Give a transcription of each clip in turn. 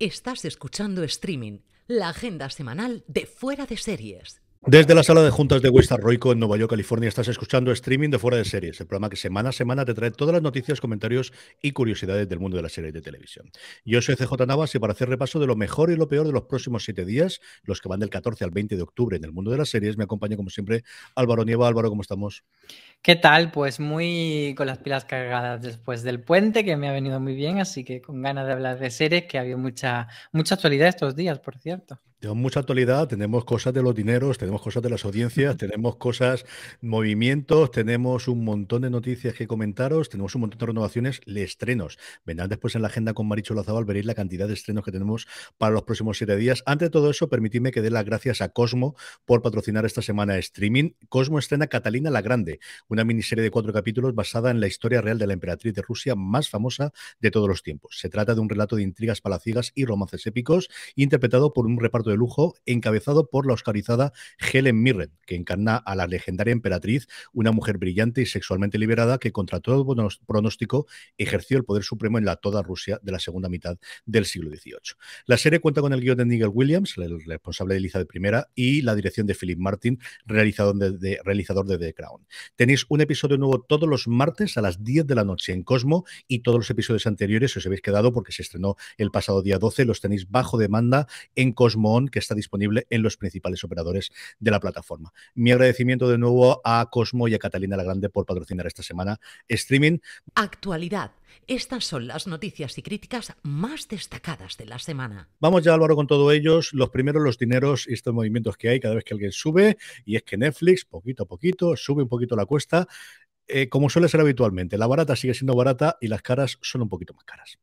Estás escuchando streaming, la agenda semanal de Fuera de Series. Desde la sala de juntas de West Roico en Nueva York, California, estás escuchando streaming de Fuera de Series, el programa que semana a semana te trae todas las noticias, comentarios y curiosidades del mundo de las series de televisión. Yo soy CJ Navas y para hacer repaso de lo mejor y lo peor de los próximos siete días, los que van del 14 al 20 de octubre en el mundo de las series, me acompaña como siempre Álvaro Nieva. Álvaro, ¿cómo estamos? ¿Qué tal? Pues muy con las pilas cargadas después del puente, que me ha venido muy bien, así que con ganas de hablar de series, que ha habido mucha, mucha actualidad estos días, por cierto. Tenemos mucha actualidad, tenemos cosas de los dineros, tenemos cosas de las audiencias, tenemos cosas, movimientos, tenemos un montón de noticias que comentaros, tenemos un montón de renovaciones, de estrenos. Vendrán después en la agenda con Maricho Lazabal, veréis la cantidad de estrenos que tenemos para los próximos siete días. Ante todo eso, permitidme que dé las gracias a Cosmo por patrocinar esta semana de streaming. Cosmo estrena Catalina la Grande, una miniserie de cuatro capítulos basada en la historia real de la emperatriz de Rusia más famosa de todos los tiempos. Se trata de un relato de intrigas palacigas y romances épicos, interpretado por un reparto de lujo encabezado por la oscarizada Helen Mirren, que encarna a la legendaria emperatriz, una mujer brillante y sexualmente liberada que contra todo pronóstico ejerció el poder supremo en la toda Rusia de la segunda mitad del siglo XVIII. La serie cuenta con el guión de Nigel Williams, el responsable de de I, y la dirección de Philip Martin, realizador de, realizador de The Crown. Tenéis un episodio nuevo todos los martes a las 10 de la noche en Cosmo y todos los episodios anteriores si os habéis quedado porque se estrenó el pasado día 12, los tenéis bajo demanda en Cosmo que está disponible en los principales operadores de la plataforma. Mi agradecimiento de nuevo a Cosmo y a Catalina la Grande por patrocinar esta semana streaming. Actualidad. Estas son las noticias y críticas más destacadas de la semana. Vamos ya, Álvaro, con todo ellos. Los primeros, los dineros y estos movimientos que hay cada vez que alguien sube. Y es que Netflix, poquito a poquito, sube un poquito la cuesta. Eh, como suele ser habitualmente, la barata sigue siendo barata y las caras son un poquito más caras.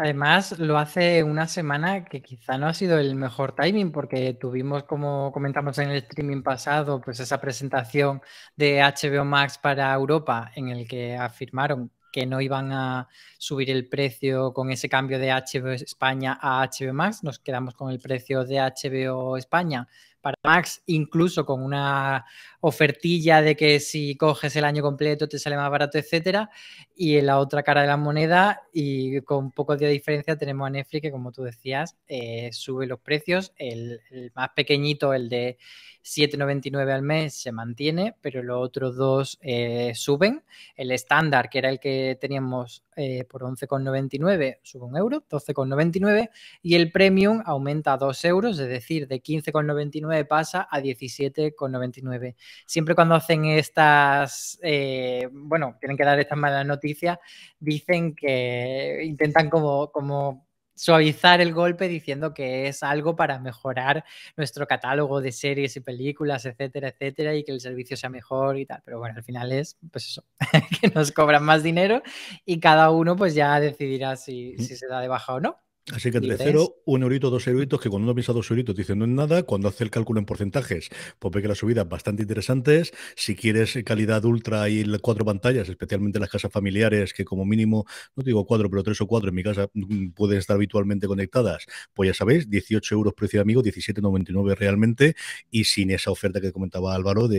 Además, lo hace una semana que quizá no ha sido el mejor timing porque tuvimos, como comentamos en el streaming pasado, pues esa presentación de HBO Max para Europa en el que afirmaron que no iban a subir el precio con ese cambio de HBO España a HBO Max. Nos quedamos con el precio de HBO España para Max, incluso con una ofertilla de que si coges el año completo te sale más barato, etcétera, y en la otra cara de la moneda y con pocos días de diferencia tenemos a Netflix que como tú decías eh, sube los precios, el, más pequeñito, el de 7,99 al mes se mantiene, pero los otros dos eh, suben, el estándar que era el que teníamos eh, por 11,99 sube un euro, 12,99 y el premium aumenta a 2 euros, es decir, de 15,99 pasa a 17,99 siempre cuando hacen estas, eh, bueno, tienen que dar estas malas noticias, dicen que intentan como, como suavizar el golpe diciendo que es algo para mejorar nuestro catálogo de series y películas, etcétera, etcétera, y que el servicio sea mejor y tal. Pero bueno, al final es, pues eso, que nos cobran más dinero y cada uno pues ya decidirá si mm. se da de baja o no. Así que entre cero, un eurito, dos euritos, que cuando uno piensa dos euritos dice no es nada, cuando hace el cálculo en porcentajes, pues ve que las subidas bastante interesantes, si quieres calidad ultra y cuatro pantallas, especialmente las casas familiares, que como mínimo, no digo cuatro, pero tres o cuatro en mi casa mm, mm, pueden estar habitualmente conectadas, pues ya sabéis, 18 euros precio de amigo, 17,99 realmente, y sin esa oferta que comentaba Álvaro de,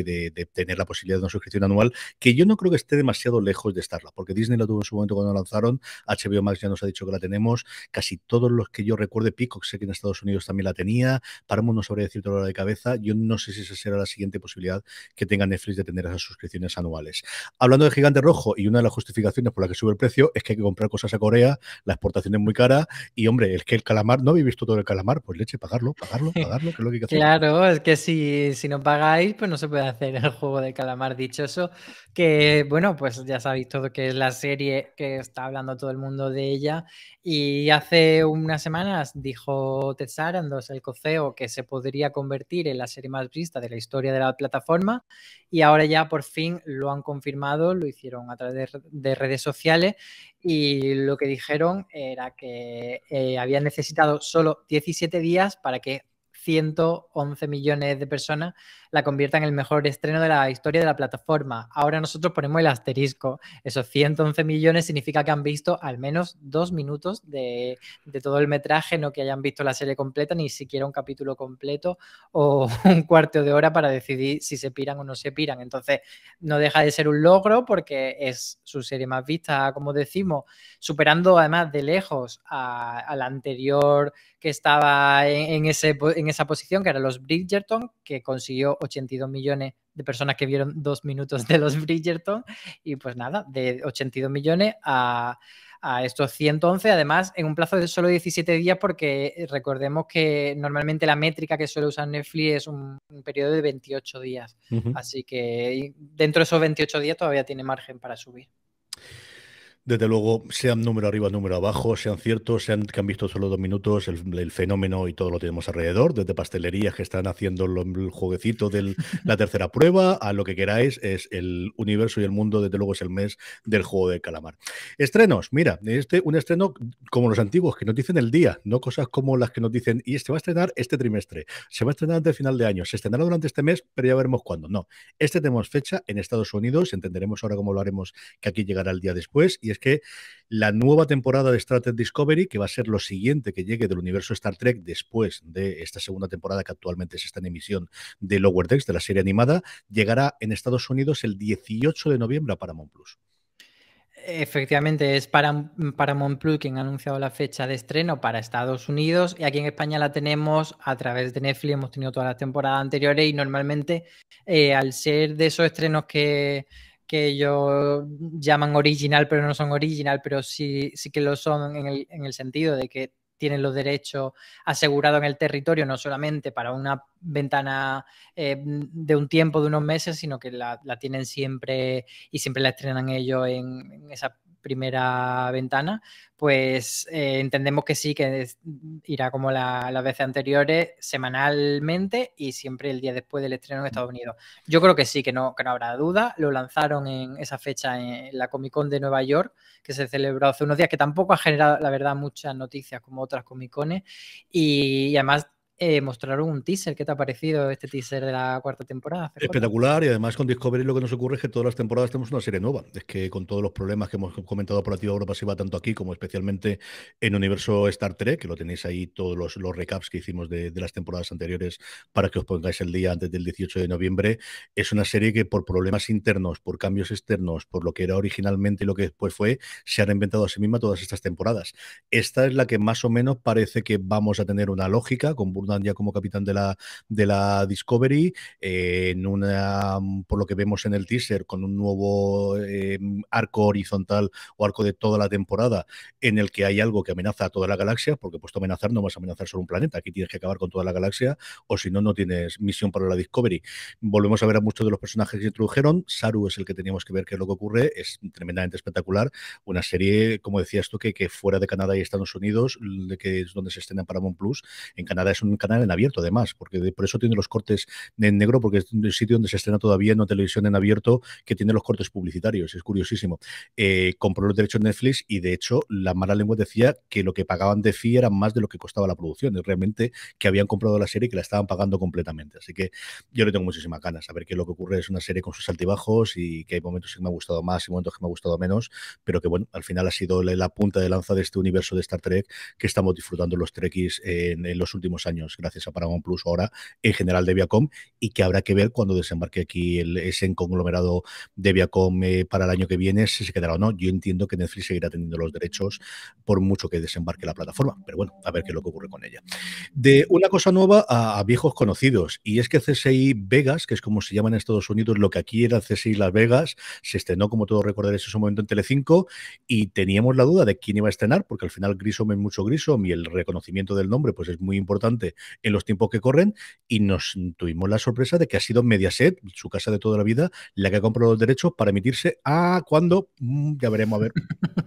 tener la posibilidad de una suscripción anual, que yo no creo que esté demasiado lejos de estarla, porque Disney la tuvo en su momento cuando la lanzaron, HBO Max ya nos ha dicho que la tenemos, casi todo todos los que yo recuerde, Peacock sé que en Estados Unidos también la tenía, Paramount no sabría decirte hora de cabeza, yo no sé si esa será la siguiente posibilidad que tenga Netflix de tener esas suscripciones anuales. Hablando de Gigante Rojo, y una de las justificaciones por la que sube el precio es que hay que comprar cosas a Corea, la exportación es muy cara, y hombre, es que el calamar, no habéis visto todo el calamar, pues leche, pagarlo, pagarlo, pagarlo, que es lo que hay Claro, es que si, si no pagáis, pues no se puede hacer el juego del calamar dichoso, que bueno, pues ya sabéis todo que es la serie que está hablando todo el mundo de ella, y hace unas semanas dijo Ted Sarandos, el coceo, que se podría convertir en la serie más vista de la historia de la plataforma y ahora ya por fin lo han confirmado, lo hicieron a través de, redes sociales y lo que dijeron era que eh, habían necesitado solo 17 días para que 111 millones de personas la convierta en el mejor estreno de la historia de la plataforma. Ahora nosotros ponemos el asterisco. Esos 111 millones significa que han visto al menos dos minutos de, todo el metraje, no que hayan visto la serie completa, ni siquiera un capítulo completo o un cuarto de hora para decidir si se piran o no se piran. Entonces, no deja de ser un logro porque es su serie más vista, como decimos, superando además de lejos a, a la anterior que estaba en, ese, en esa posición, que eran los Bridgerton, que consiguió 82 millones de personas que vieron dos minutos de los Bridgerton. Y pues nada, de 82 millones a, estos 111, además en un plazo de solo 17 días, porque recordemos que normalmente la métrica que suele usar Netflix es un, periodo de 28 días. Así que dentro de esos 28 días todavía tiene margen para subir. Desde luego, sean número arriba, número abajo, sean ciertos, sean que han visto solo dos minutos el, fenómeno y todo lo tenemos alrededor, desde pastelerías que están haciendo el jueguecito de la tercera prueba, a lo que queráis, es el universo y el mundo, desde luego es el mes del juego de calamar. Estrenos, mira, este un estreno como los antiguos, que nos dicen el día, no cosas como las que nos dicen, y este va a estrenar este trimestre, se va a estrenar antes del final de año, se estrenará durante este mes, pero ya veremos cuándo. No, este tenemos fecha en Estados Unidos, entenderemos ahora cómo lo haremos, que aquí llegará el día después, y es que la nueva temporada de Star Trek Discovery, que va a ser lo siguiente que llegue del universo Star Trek después de esta segunda temporada que actualmente se está en emisión de Lower Decks, de la serie animada, llegará en Estados Unidos el 18 de noviembre a Paramount Plus. Efectivamente, es para Paramount Plus quien ha anunciado la fecha de estreno para Estados Unidos y aquí en España la tenemos a través de Netflix, hemos tenido todas las temporadas anteriores y normalmente eh, al ser de esos estrenos que que ellos llaman original, pero no son original, pero sí, sí que lo son en el, en el sentido de que tienen los derechos asegurados en el territorio, no solamente para una ventana eh, de un tiempo, de unos meses, sino que la, la, tienen siempre y siempre la estrenan ellos en, en esa primera ventana, pues eh, entendemos que sí, que irá como las veces anteriores, semanalmente y siempre el día después del estreno en Estados Unidos. Yo creo que sí, que no, que no habrá duda. Lo lanzaron en esa fecha en la Comic Con de Nueva York, que se celebró hace unos días, que tampoco ha generado, la verdad, muchas noticias como otras Comic Cones. y además eh, mostrar un teaser. ¿Qué te ha parecido este teaser de la cuarta temporada? Espectacular, y además con Discovery lo que nos ocurre es que todas las temporadas tenemos una serie nueva. Es que con todos los problemas que hemos comentado por activa pasiva, tanto aquí como especialmente en Universo Star Trek, que lo tenéis ahí todos los, recaps que hicimos de, de, las temporadas anteriores para que os pongáis el día antes del 18 de noviembre, es una serie que por problemas internos, por cambios externos, por lo que era originalmente y lo que después fue, se han inventado a sí misma todas estas temporadas. Esta es la que más o menos parece que vamos a tener una lógica con ya como capitán de la, de la Discovery, eh, en una, por lo que vemos en el teaser, con un nuevo eh, arco horizontal o arco de toda la temporada, en el que hay algo que amenaza a toda la galaxia, porque puesto amenazar no vas a amenazar solo un planeta, aquí tienes que acabar con toda la galaxia, o si no, no tienes misión para la Discovery. Volvemos a ver a muchos de los personajes que introdujeron, Saru es el que teníamos que ver qué es lo que ocurre, es tremendamente espectacular, una serie, como decías tú, que, que fuera de Canadá y Estados Unidos, que es donde se estrena en Paramount Plus, en Canadá es un canal en abierto, además, porque por eso tiene los cortes en negro, porque es un sitio donde se estrena todavía no televisión en abierto, que tiene los cortes publicitarios. Es curiosísimo. Eh, compró los derechos Netflix y, de hecho, la mala lengua decía que lo que pagaban de FI era más de lo que costaba la producción. Y realmente que habían comprado la serie y que la estaban pagando completamente. Así que yo le tengo muchísimas ganas a ver qué es lo que ocurre. Es una serie con sus altibajos y que hay momentos que me ha gustado más y momentos que me ha gustado menos, pero que, bueno, al final ha sido la, punta de lanza de este universo de Star Trek que estamos disfrutando los Trekkies en los últimos años gracias a Paramount Plus ahora en general de Viacom y que habrá que ver cuando desembarque aquí el, ese conglomerado de Viacom eh, para el año que viene si se quedará o no. Yo entiendo que Netflix seguirá teniendo los derechos por mucho que desembarque la plataforma, pero bueno, a ver qué es lo que ocurre con ella. De una cosa nueva a, viejos conocidos y es que CSI Vegas, que es como se llama en Estados Unidos, lo que aquí era CSI Las Vegas, se estrenó como todos recordaréis en su momento en Telecinco y teníamos la duda de quién iba a estrenar porque al final Grisom es mucho Grisom y el reconocimiento del nombre pues es muy importante en los tiempos que corren y nos tuvimos la sorpresa de que ha sido Mediaset, su casa de toda la vida, la que ha comprado los derechos para emitirse a cuándo mm, ya veremos a ver.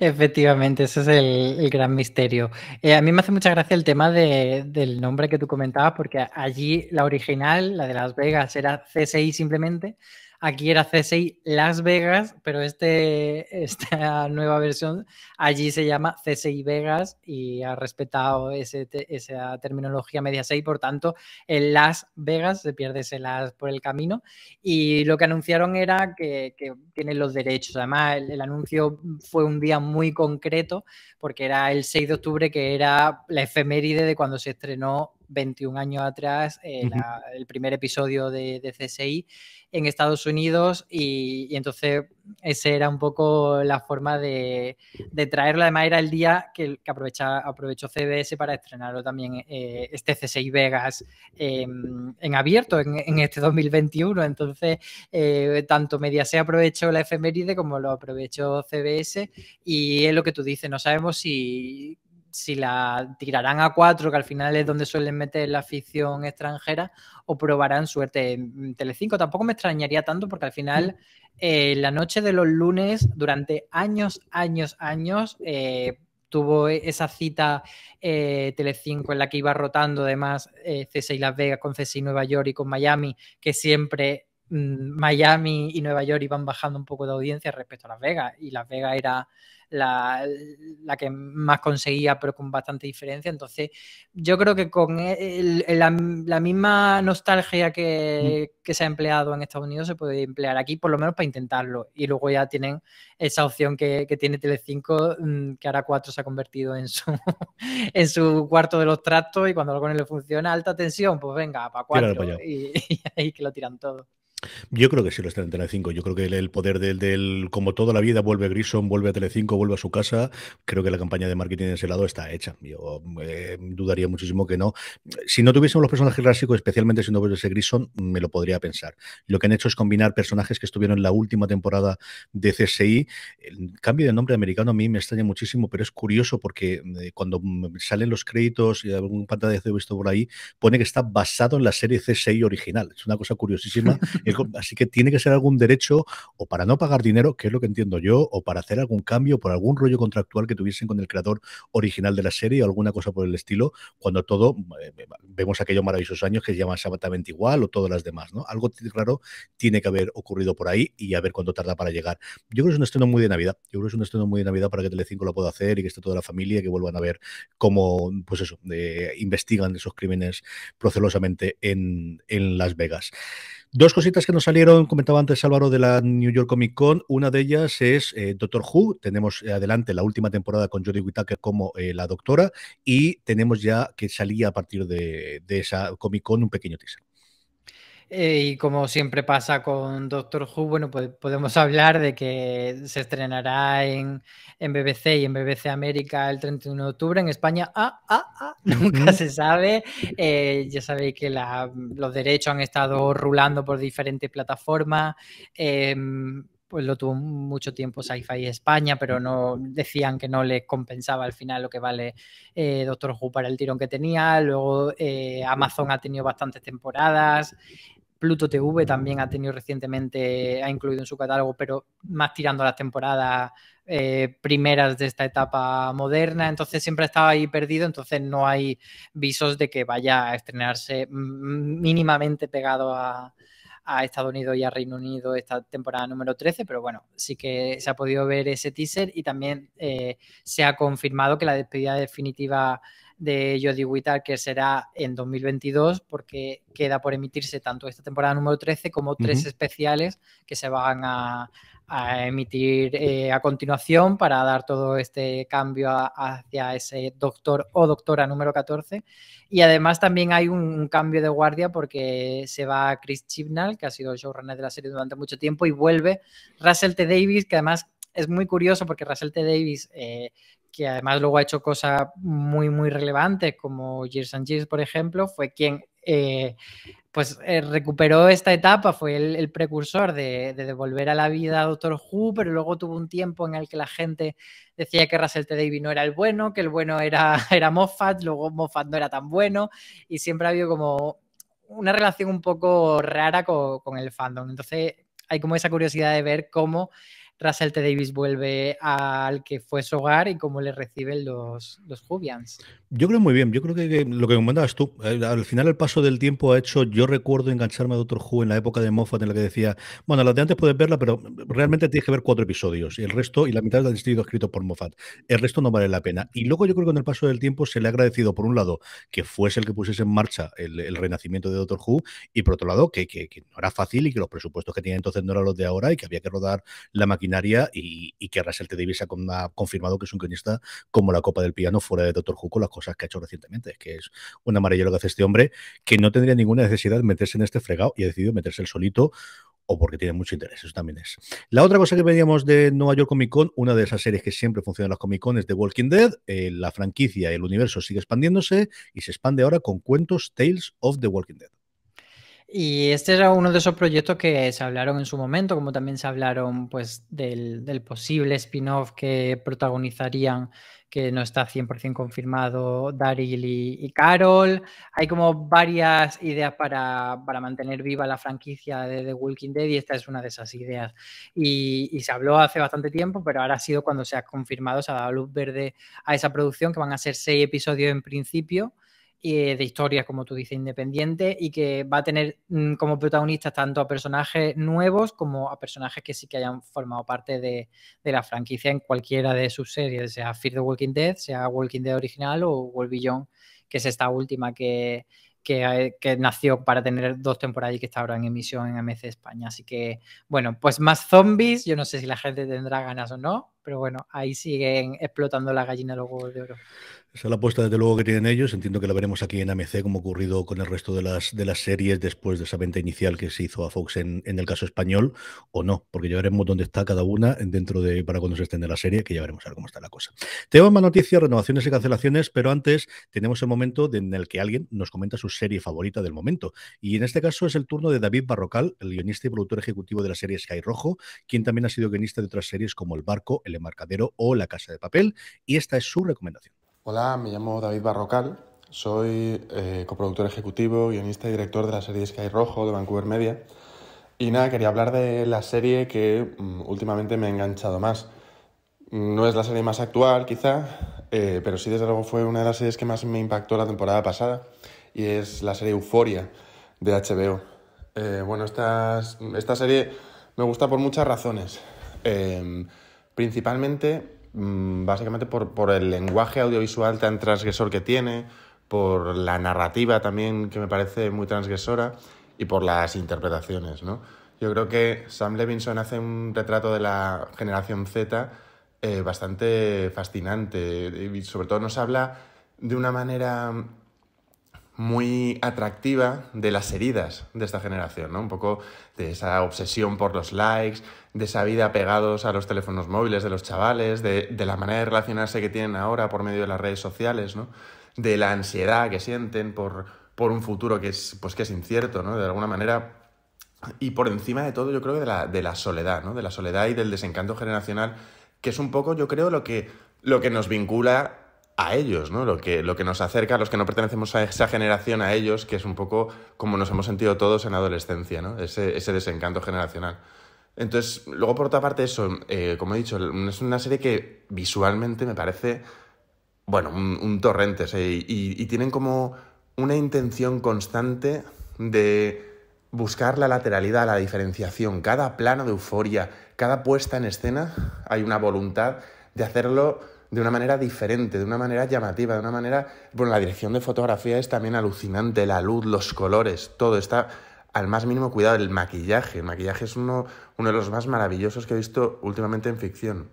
Efectivamente, ese es el, gran misterio. Eh, a mí me hace mucha gracia el tema del nombre que tú comentabas, porque allí la original, la de Las Vegas, era CSI simplemente, Aquí era C6 Las Vegas, pero este, esta nueva versión allí se llama CSI Vegas y ha respetado esa terminología media 6, por tanto, en Las Vegas se pierde ese Las por el camino. Y lo que anunciaron era que, tienen los derechos. Además, el anuncio fue un día muy concreto porque era el 6 de octubre, que era la efeméride de cuando se estrenó 21 años atrás, eh, el primer episodio de, CSI en Estados Unidos y, entonces esa era un poco la forma de, de traerlo. Además era el día que, aprovecha, aprovechó CBS para estrenarlo también, eh, este CSI Vegas em, en, abierto en, en, este 2021. Entonces, eh, tanto Mediaset aprovechó la efeméride como lo aprovechó CBS y es lo que tú dices, no sabemos si si la tirarán a cuatro, que al final es donde suelen meter la afición extranjera, o probarán suerte en Telecinco. Tampoco me extrañaría tanto porque al final mm. eh, la noche de los lunes, durante años, años, años, eh, tuvo e-, esa cita eh, Telecinco en la que iba rotando además y eh, Las Vegas con y Nueva York y con Miami, que siempre mm, Miami y Nueva York iban bajando un poco de audiencia respecto a Las Vegas y Las Vegas era la, que más conseguía, pero con bastante diferencia. Entonces, yo creo que con e, la, misma nostalgia mm. que, se ha empleado en Estados Unidos se puede emplear aquí, por lo menos para intentarlo. Y luego ya tienen esa opción que, que tiene Telecinco, mm, que ahora 4 se ha convertido en su, en su cuarto de los tractos y cuando algo no le funciona, alta tensión, pues venga, para 4 y ahí que lo tiran todo. Yo creo que sí lo está en Telecinco. Yo creo que el, poder del, como toda la vida, vuelve Grison, vuelve a Telecinco, vuelve a su casa. Creo que la campaña de marketing de ese lado está hecha. Yo eh, dudaría muchísimo que no. Si no tuviésemos los personajes clásicos, especialmente si no hubiese Grison, me lo podría pensar. Lo que han hecho es combinar personajes que estuvieron en la última temporada de CSI. El cambio de nombre americano a mí me extraña muchísimo, pero es curioso porque eh, cuando salen los créditos y algún pantalla he visto por ahí, pone que está basado en la serie CSI original. Es una cosa curiosísima. así que tiene que ser algún derecho o para no pagar dinero, que es lo que entiendo yo, o para hacer algún cambio por algún rollo contractual que tuviesen con el creador original de la serie o alguna cosa por el estilo, cuando todo, eh, eh, vemos aquellos maravillosos años que se llaman exactamente igual o todas las demás, ¿no? Algo claro, tiene que haber ocurrido por ahí y a ver cuánto tarda para llegar. Yo creo que es un estreno muy de Navidad, yo creo que es un estreno muy de Navidad para que Telecinco lo pueda hacer y que esté toda la familia, que vuelvan a ver cómo, pues eso, eh, investigan esos crímenes procelosamente en, en Las Vegas. Dos cositas que nos salieron, comentaba antes Álvaro de la New York Comic Con. Una de ellas es eh, Doctor Who. Tenemos eh, adelante la última temporada con Jodie Whittaker como eh, la doctora y tenemos ya que salía a partir de, de esa Comic Con un pequeño teaser. Eh, y como siempre pasa con Doctor Who, bueno, pues podemos hablar de que se estrenará en, en BBC y en BBC América el 31 de octubre. En España, ah, ah, ah, nunca se sabe. Eh, ya sabéis que los derechos han estado rulando por diferentes plataformas. Eh, pues lo tuvo mucho tiempo Sci-Fi España, pero no decían que no les compensaba al final lo que vale Doctor Who para el tirón que tenía. Luego Amazon ha tenido bastantes temporadas. Pluto TV también ha tenido recientemente, ha incluido en su catálogo, pero más tirando a las temporadas eh, primeras de esta etapa moderna, entonces siempre ha estado ahí perdido, entonces no hay visos de que vaya a estrenarse mm, mm, mínimamente pegado a, a Estados Unidos y a Reino Unido esta temporada número 13, pero bueno, sí que se ha podido ver ese teaser y también eh, se ha confirmado que la despedida definitiva de Jodie que será en 2022 porque queda por emitirse tanto esta temporada número 13 como tres especiales que se van a, a emitir eh, a continuación para dar todo este cambio hacia ese doctor o doctora número 14. Y además también hay un, cambio de guardia porque se va Chris Chibnall, que ha sido el showrunner de la serie durante mucho tiempo, y vuelve Russell T. Davis, que además es muy curioso porque Russell T. Davis, eh, que además luego ha hecho cosas muy, muy relevantes, como Gears and por ejemplo, fue quien eh, pues eh, recuperó esta etapa, fue el, precursor de, devolver a la vida a Doctor Who, pero luego tuvo un tiempo en el que la gente decía que Russell T. Davies no era el bueno, que el bueno era, era Moffat, luego Moffat no era tan bueno, y siempre ha habido como una relación un poco rara con, con el fandom. Entonces hay como esa curiosidad de ver cómo el T. Davis vuelve al que fue su hogar y cómo le reciben los, los Jubians. Yo creo muy bien, yo creo que, lo que comentabas tú, eh, al final el paso del tiempo ha hecho, yo recuerdo engancharme a Doctor Who en la época de Moffat en la que decía, bueno, las de antes puedes verla, pero realmente tienes que ver cuatro episodios y el resto, y la mitad han sido escrito por Moffat, el resto no vale la pena. Y luego yo creo que con el paso del tiempo se le ha agradecido, por un lado, que fuese el que pusiese en marcha el, renacimiento de Doctor Who y por otro lado, que, que, no era fácil y que los presupuestos que tenía entonces no eran los de ahora y que había que rodar la maquinaria y, y que Russell T. Davies ha confirmado que es un guionista como la copa del piano fuera de Doctor Who con las cosas que ha hecho recientemente. Es que es una maravilla lo que hace este hombre, que no tendría ninguna necesidad de meterse en este fregado y ha decidido meterse el solito o porque tiene mucho interés, eso también es. La otra cosa que veníamos de Nueva York Comic Con, una de esas series que siempre funcionan en las Comic Con es The Walking Dead, eh, la franquicia, el universo sigue expandiéndose y se expande ahora con cuentos Tales of the Walking Dead. Y este era uno de esos proyectos que se hablaron en su momento, como también se hablaron pues, del, posible spin-off que protagonizarían, que no está 100% confirmado, Daryl y, Carol. Hay como varias ideas para, mantener viva la franquicia de The Walking Dead y esta es una de esas ideas. Y, y se habló hace bastante tiempo, pero ahora ha sido cuando se ha confirmado, se ha dado luz verde a esa producción, que van a ser seis episodios en principio eh, de historias, como tú dices, independiente y que va a tener mm, como protagonistas tanto a personajes nuevos como a personajes que sí que hayan formado parte de, la franquicia en cualquiera de sus series, sea Fear the Walking Dead, sea Walking Dead original o World Beyond, que es esta última que, que, eh, nació para tener dos temporadas y que está ahora en emisión en AMC España. Así que, bueno, pues más zombies. Yo no sé si la gente tendrá ganas o no, pero bueno, ahí siguen explotando la gallina de los huevos de oro. Esa es la apuesta, desde luego, que tienen ellos. Entiendo que la veremos aquí en AMC, como ocurrido con el resto de las, de las series después de esa venta inicial que se hizo a Fox en, el caso español, o no, porque ya veremos dónde está cada una dentro de para cuando se en la serie, que ya veremos cómo está la cosa. Tenemos más noticias, renovaciones y cancelaciones, pero antes tenemos el momento en el que alguien nos comenta su serie favorita del momento. Y en este caso es el turno de David Barrocal, el guionista y productor ejecutivo de la serie Sky Rojo, quien también ha sido guionista de otras series como El Barco, El marcadero o La Casa de Papel, y esta es su recomendación. Hola, me llamo David Barrocal, soy eh, coproductor ejecutivo, guionista y director de la serie Sky Rojo de Vancouver Media. Y nada, quería hablar de la serie que mm, últimamente me ha enganchado más. No es la serie más actual, quizá, eh, pero sí, desde luego, fue una de las series que más me impactó la temporada pasada. Y es la serie Euforia de HBO. Eh, bueno, esta, esta serie me gusta por muchas razones. Eh, principalmente, mm, básicamente por, el lenguaje audiovisual tan transgresor que tiene, por la narrativa también que me parece muy transgresora y por las interpretaciones, ¿no? Yo creo que Sam Levinson hace un retrato de la generación Z eh, bastante fascinante y sobre todo nos habla de una manera muy atractiva de las heridas de esta generación, ¿no? Un poco de esa obsesión por los likes, de esa vida pegados a los teléfonos móviles de los chavales, de, la manera de relacionarse que tienen ahora por medio de las redes sociales, ¿no? De la ansiedad que sienten por, por un futuro que es, pues que es incierto, ¿no? De alguna manera. Y por encima de todo, yo creo que de la, de la soledad, ¿no? De la soledad y del desencanto generacional, que es un poco, yo creo, lo que, lo que nos vincula a ellos, ¿no? Lo que, lo que nos acerca a los que no pertenecemos a esa generación, a ellos, que es un poco como nos hemos sentido todos en adolescencia, ¿no? Ese, desencanto generacional. Entonces, luego por otra parte, eso, eh, como he dicho, es una serie que visualmente me parece, bueno, un, torrente, y, y tienen como una intención constante de buscar la lateralidad, la diferenciación, cada plano de euforia, cada puesta en escena, hay una voluntad de hacerlo de una manera diferente, de una manera llamativa, de una manera... Bueno, la dirección de fotografía es también alucinante, la luz, los colores, todo está al más mínimo cuidado, el maquillaje. El maquillaje es uno, uno de los más maravillosos que he visto últimamente en ficción.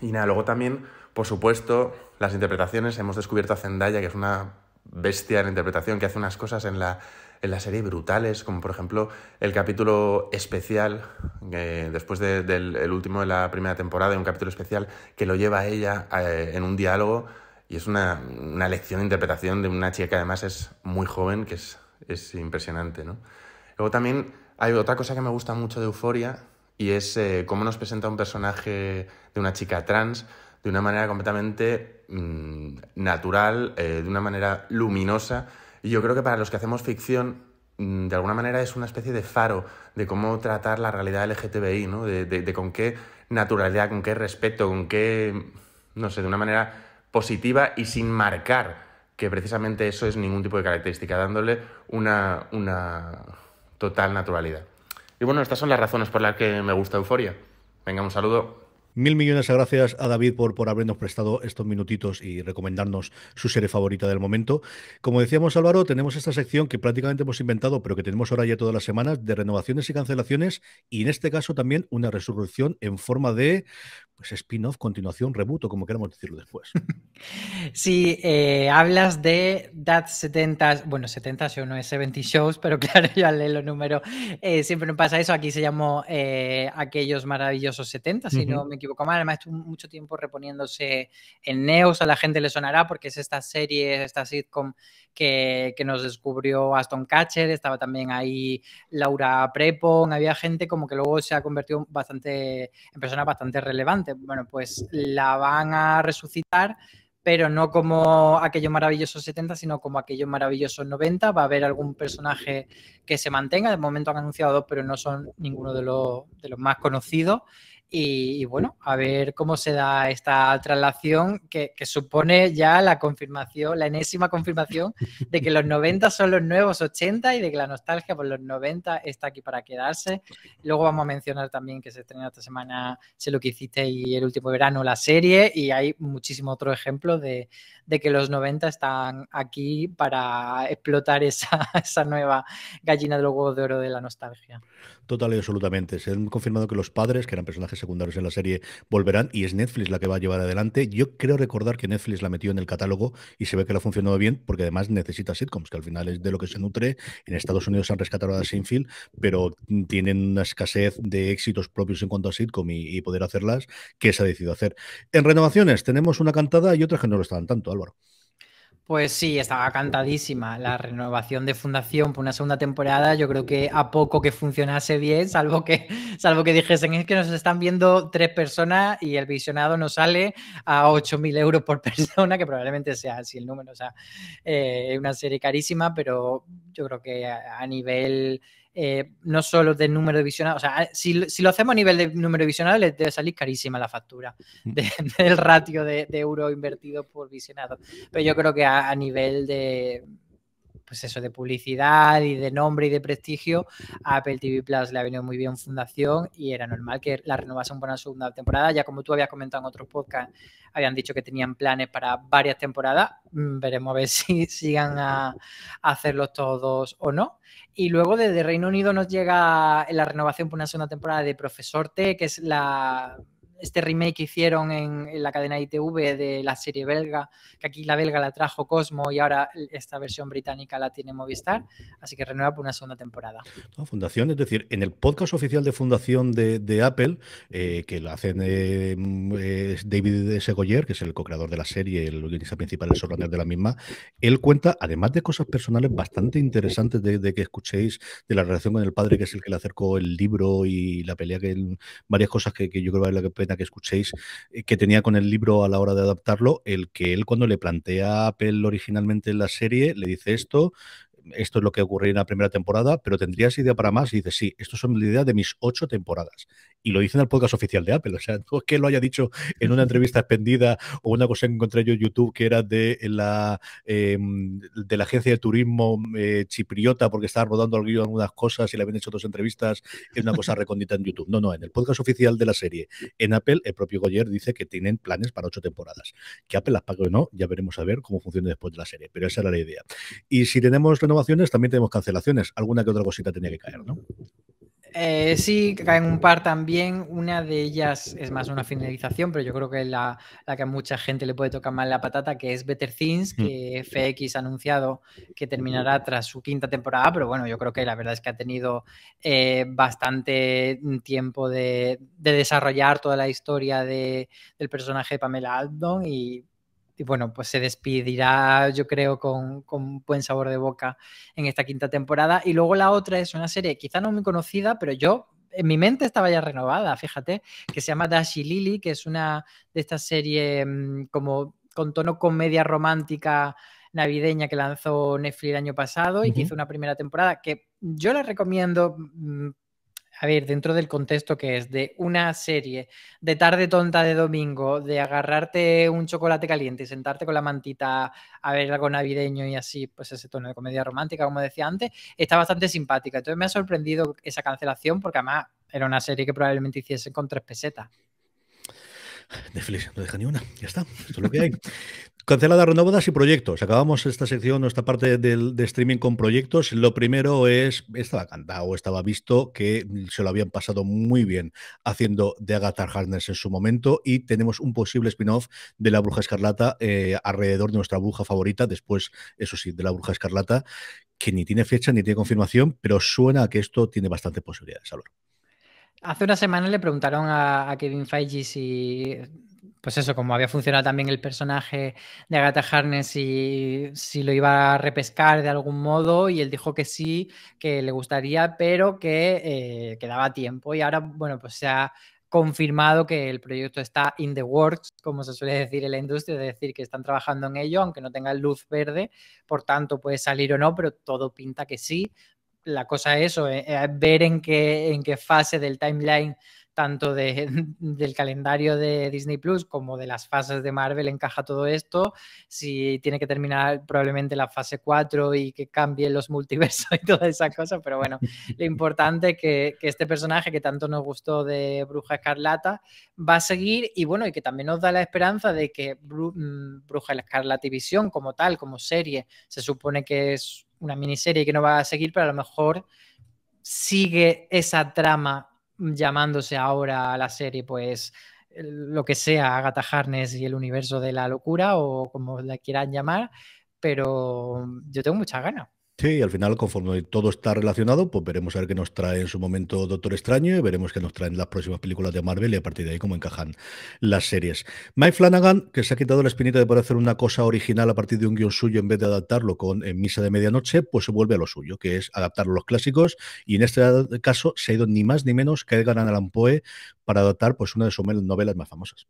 Y nada, luego también, por supuesto, las interpretaciones. Hemos descubierto a Zendaya, que es una bestia en interpretación, que hace unas cosas en la en la serie brutales, como por ejemplo el capítulo especial, eh, después del último de la primera temporada, un capítulo especial que lo lleva a ella eh, en un diálogo y es una, una, lección de interpretación de una chica que además es muy joven, que es, es impresionante. ¿no? Luego también hay otra cosa que me gusta mucho de Euforia y es eh, cómo nos presenta un personaje de una chica trans de una manera completamente mm, natural, de una manera luminosa y yo creo que para los que hacemos ficción, mm, de alguna manera es una especie de faro de cómo tratar la realidad LGTBI, ¿no? De, de con qué naturalidad, con qué respeto, con qué, no sé, de una manera positiva y sin marcar que precisamente eso es ningún tipo de característica, dándole una, una total naturalidad. Y bueno, estas son las razones por las que me gusta Euforia. Venga, un saludo. Mil millones de gracias a David por, por habernos prestado estos minutitos y recomendarnos su serie favorita del momento. Como decíamos Álvaro, tenemos esta sección que prácticamente hemos inventado, pero que tenemos ahora ya todas las semanas, de renovaciones y cancelaciones, y en este caso también una resurrección en forma de pues, spin-off, continuación, rebuto, como queramos decirlo después. Sí, eh, hablas de That 70, bueno, 70 si no es 70 Shows, pero claro, yo al leer los números eh, siempre me pasa eso, aquí se llamó eh, Aquellos Maravillosos 70, si no me equivoco mal, además estuvo mucho tiempo reponiéndose en Neos, a la gente le sonará porque es esta serie, esta sitcom que, nos descubrió Aston Catcher, estaba también ahí Laura Prepon, había gente como que luego se ha convertido bastante, en persona bastante relevante. Bueno, pues la van a resucitar pero no como aquellos maravillosos 70, sino como aquellos maravillosos 90. Va a haber algún personaje que se mantenga. De momento han anunciado dos, pero no son ninguno de los, de los más conocidos. Y, bueno, a ver cómo se da esta traslación que, supone ya la confirmación, la enésima confirmación de que los 90 son los nuevos 80 y de que la nostalgia por los 90 está aquí para quedarse. Luego vamos a mencionar también que se estrenó esta semana Sé lo que hiciste y el último verano la serie y hay muchísimo otro ejemplo de, de, que los 90 están aquí para explotar esa, esa nueva gallina de los huevos de oro de la nostalgia. Total y absolutamente. Se han confirmado que los padres, que eran personajes secundarios en la serie volverán y es Netflix la que va a llevar adelante. Yo creo recordar que Netflix la metió en el catálogo y se ve que la ha funcionado bien porque además necesita sitcoms, que al final es de lo que se nutre. En Estados Unidos han rescatado a Seinfeld, pero tienen una escasez de éxitos propios en cuanto a sitcom y, poder hacerlas que se ha decidido hacer. En renovaciones tenemos una cantada y otras que no lo están tanto, Álvaro. Pues sí, estaba cantadísima la renovación de Fundación por una segunda temporada. Yo creo que a poco que funcionase bien, salvo que, salvo que dijesen es que nos están viendo tres personas y el visionado nos sale a 8.000 euros por persona, que probablemente sea así el número. O sea, eh, es una serie carísima, pero yo creo que a nivel eh, no solo del número de visionados. O sea, eh, si, si, lo hacemos a nivel de número de visionados, les debe salir carísima la factura mm. del ratio de, de euros invertidos por visionado. Pero yo creo que a nivel de pues eso, de publicidad y de nombre y de prestigio, a Apple TV Plus le ha venido muy bien fundación y era normal que la renovación por una segunda temporada. Ya como tú habías comentado en otros podcasts, habían dicho que tenían planes para varias temporadas. Mm, veremos a ver si sigan a, a hacerlos todos o no. Y luego desde Reino Unido nos llega la renovación por una segunda temporada de Profesor T, que es la este remake que hicieron en, la cadena ITV de la serie belga, que aquí la belga la trajo Cosmo y ahora esta versión británica la tiene Movistar, así que renueva por una segunda temporada. Fundación, es decir, en el podcast oficial de Fundación de, Apple, eh, que lo hacen eh, mm, eh, David Segoyer, que es el co-creador de la serie, el guionista principal, el showrunner de la misma, él cuenta, además de cosas personales bastante interesantes de, que escuchéis, de la relación con el padre, que es el que le acercó el libro y la pelea, que varias cosas que, yo creo que vale la que que escuchéis, eh, que tenía con el libro a la hora de adaptarlo, el que él cuando le plantea a Apple originalmente en la serie, le dice esto, esto es lo que ocurrió en la primera temporada, pero tendrías idea para más. Y dices, sí, esto son la idea de mis ocho temporadas. Y lo dicen en el podcast oficial de Apple. O sea, no es que lo haya dicho en una entrevista expendida o una cosa que encontré yo en YouTube que era de la, em, de la agencia de turismo eh, chipriota porque estaba rodando al guión algunas cosas y le habían hecho dos entrevistas Es una cosa recondita en YouTube. No, no, en el podcast oficial de la serie, en Apple, el propio Goyer dice que tienen planes para ocho temporadas. Que Apple las pague o no, ya veremos a ver cómo funciona después de la serie. Pero esa era la idea. Y si tenemos también tenemos cancelaciones. Alguna que otra cosita tenía que caer, ¿no? Eh, sí, caen un par también. Una de ellas es más una finalización, pero yo creo que la, la que a mucha gente le puede tocar mal la patata, que es Better Things, mm. que FX ha anunciado que terminará tras su quinta temporada, pero bueno, yo creo que la verdad es que ha tenido eh, bastante tiempo de, desarrollar toda la historia del personaje de Pamela Aldon y y bueno, pues se despedirá, yo creo, con, buen sabor de boca en esta quinta temporada. Y luego la otra es una serie quizá no muy conocida, pero yo en mi mente estaba ya renovada, fíjate, que se llama Dashi Lily, que es una de estas series mm, como con tono comedia romántica navideña que lanzó Netflix el año pasado y que hizo una primera temporada que yo la recomiendo mm, a ver, dentro del contexto que es de una serie de tarde tonta de domingo, de agarrarte un chocolate caliente y sentarte con la mantita a ver algo navideño y así, pues ese tono de comedia romántica, como decía antes, está bastante simpática. Entonces me ha sorprendido esa cancelación porque además era una serie que probablemente hiciesen con tres pesetas. Netflix no deja ni una, ya está, esto es lo que hay. Canceladas, renovadas y proyectos. Acabamos esta sección, esta parte de streaming con proyectos. Lo primero es, estaba cantado, estaba visto que se lo habían pasado muy bien haciendo de Agatha Harkness en su momento y tenemos un posible spin-off de La Bruja Escarlata eh, alrededor de nuestra bruja favorita, después, eso sí, de La Bruja Escarlata, que ni tiene fecha ni tiene confirmación, pero suena a que esto tiene bastante posibilidades, Álvaro. Hace una semana le preguntaron a, Kevin Feige si, pues eso, como había funcionado también el personaje de Agatha Harness, si, si lo iba a repescar de algún modo, y él dijo que sí, que le gustaría, pero que, eh, quedaba tiempo. Y ahora, bueno, pues se ha confirmado que el proyecto está in the works, como se suele decir en la industria, es decir, que están trabajando en ello, aunque no tenga luz verde, por tanto puede salir o no, pero todo pinta que sí, la cosa es eso, eh, eh, ver en qué, en qué fase del timeline tanto del calendario de Disney Plus como de las fases de Marvel encaja todo esto, si tiene que terminar probablemente la fase 4 y que cambien los multiversos y todas esas cosas, pero bueno, lo importante es que, este personaje que tanto nos gustó de Bruja Escarlata va a seguir y bueno, y que también nos da la esperanza de que mm, Bruja Escarlata y Visión como tal, como serie, se supone que es una miniserie que no va a seguir, pero a lo mejor sigue esa trama llamándose ahora a la serie, pues lo que sea, Agatha Harness y el universo de la locura o como la quieran llamar, pero yo tengo muchas ganas. Sí, y al final, conforme todo está relacionado, pues veremos a ver qué nos trae en su momento Doctor Extraño y veremos qué nos traen las próximas películas de Marvel y a partir de ahí cómo encajan las series. Mike Flanagan, que se ha quitado la espinita de poder hacer una cosa original a partir de un guión suyo en vez de adaptarlo con Misa de Medianoche, pues se vuelve a lo suyo, que es adaptar los clásicos y en este caso se ha ido ni más ni menos que Edgar Allan Poe para adaptar pues una de sus novelas más famosas.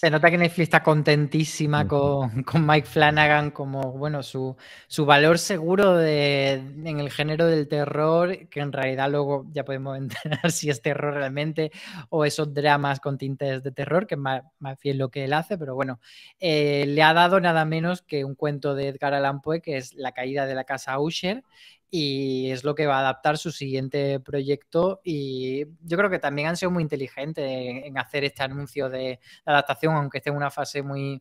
Se nota que Netflix está contentísima con, Mike Flanagan como, bueno, su, valor seguro en el género del terror, que en realidad luego ya podemos entender si es terror realmente o esos dramas con tintes de terror, que más, fiel lo que él hace, pero bueno, eh, le ha dado nada menos que un cuento de Edgar Allan Poe, que es La caída de la casa Usher, y es lo que va a adaptar su siguiente proyecto y yo creo que también han sido muy inteligentes en hacer este anuncio de adaptación, aunque esté en una fase muy,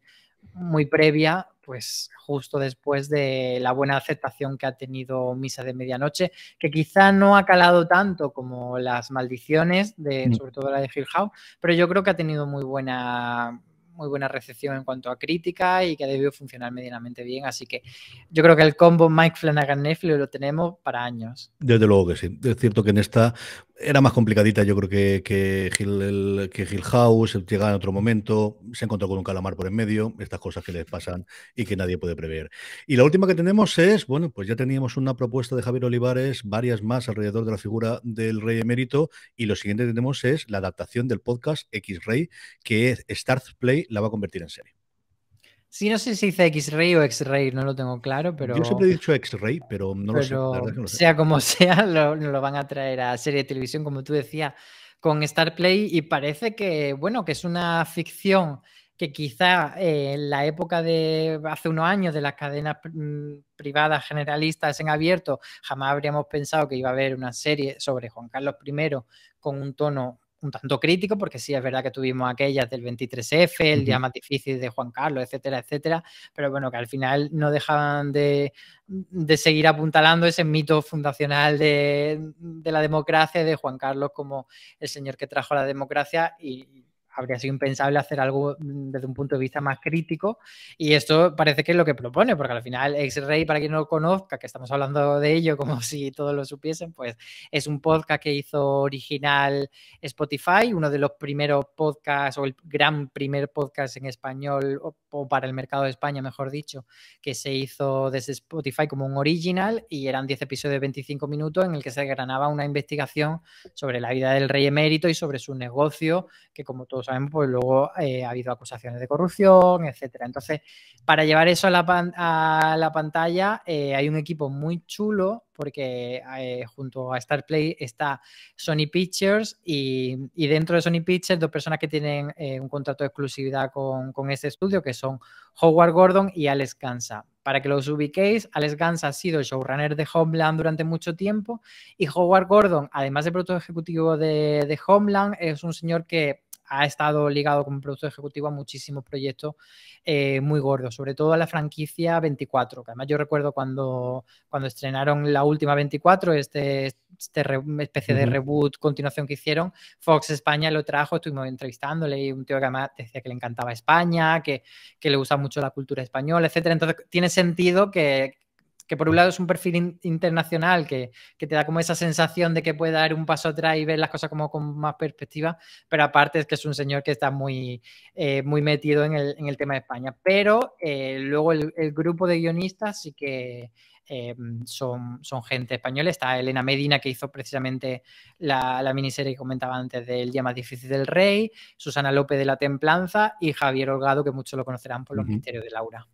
muy previa, pues justo después de la buena aceptación que ha tenido Misa de Medianoche, que quizá no ha calado tanto como las maldiciones, de, mm. sobre todo la de Hill House, pero yo creo que ha tenido muy buena, muy buena recepción en cuanto a crítica y que ha debido funcionar medianamente bien. Así que yo creo que el combo Mike Flanagan-Netflix lo tenemos para años. Desde luego que sí. Es cierto que en esta era más complicadita, yo creo que, que, Hill, que House, llegaba en otro momento, se encontró con un calamar por en medio, estas cosas que les pasan y que nadie puede prever. Y la última que tenemos es, bueno, pues ya teníamos una propuesta de Javier Olivares, varias más alrededor de la figura del rey emérito, y lo siguiente que tenemos es la adaptación del podcast X-Rey, que Start Play la va a convertir en serie. Sí, no sé si dice X-Ray o X-Ray, no lo tengo claro, pero. Yo siempre he dicho X-Ray, pero no lo sé. Sea como sea, lo, lo van a traer a serie de televisión, como tú decías, con Star Play. Y parece que, bueno, que es una ficción que quizá eh, en la época de hace unos años de las cadenas mm, privadas generalistas en abierto, jamás habríamos pensado que iba a haber una serie sobre Juan Carlos I con un tono un tanto crítico, porque sí es verdad que tuvimos aquellas del 23F, el día más difícil de Juan Carlos, etcétera, etcétera, pero bueno, que al final no dejaban de, seguir apuntalando ese mito fundacional de, de, la democracia, de Juan Carlos como el señor que trajo la democracia y, habría sido impensable hacer algo mm, desde un punto de vista más crítico y esto parece que es lo que propone, porque al final X-Ray, para quien no lo conozca, que estamos hablando de ello como si todos lo supiesen, pues es un podcast que hizo original Spotify, uno de los primeros podcasts o el gran primer podcast en español o para el mercado de España, mejor dicho, que se hizo desde Spotify como un original y eran 10 episodios de 25 minutos en el que se granaba una investigación sobre la vida del rey emérito y sobre su negocio, que como todos sabemos, pues luego eh, ha habido acusaciones de corrupción, etcétera. Entonces, para llevar eso a la, pantalla eh, hay un equipo muy chulo porque eh, junto a Star Play está Sony Pictures y, dentro de Sony Pictures dos personas que tienen eh, un contrato de exclusividad con, este estudio, que son Howard Gordon y Alex Gansa. Para que los ubiquéis, Alex Gansa ha sido showrunner de Homeland durante mucho tiempo y Howard Gordon, además de productor ejecutivo de Homeland, es un señor que ha estado ligado como producto ejecutivo a muchísimos proyectos eh, muy gordos, sobre todo a la franquicia 24, que además yo recuerdo cuando, cuando estrenaron la última 24, este, este especie de reboot, continuación que hicieron, Fox España lo trajo, estuvimos entrevistándole y un tío que además decía que le encantaba España, que, que le gusta mucho la cultura española, etcétera. Entonces tiene sentido que que por un lado es un perfil internacional que, te da como esa sensación de que puede dar un paso atrás y ver las cosas como con más perspectiva, pero aparte es que es un señor que está muy, eh, muy metido en el, tema de España. Pero eh, luego el, grupo de guionistas sí que eh, son, son gente española. Está Elena Medina, que hizo precisamente la, miniserie que comentaba antes del día más difícil del rey, Susana López de la Templanza y Javier Holgado, que muchos lo conocerán por los misterios de Laura.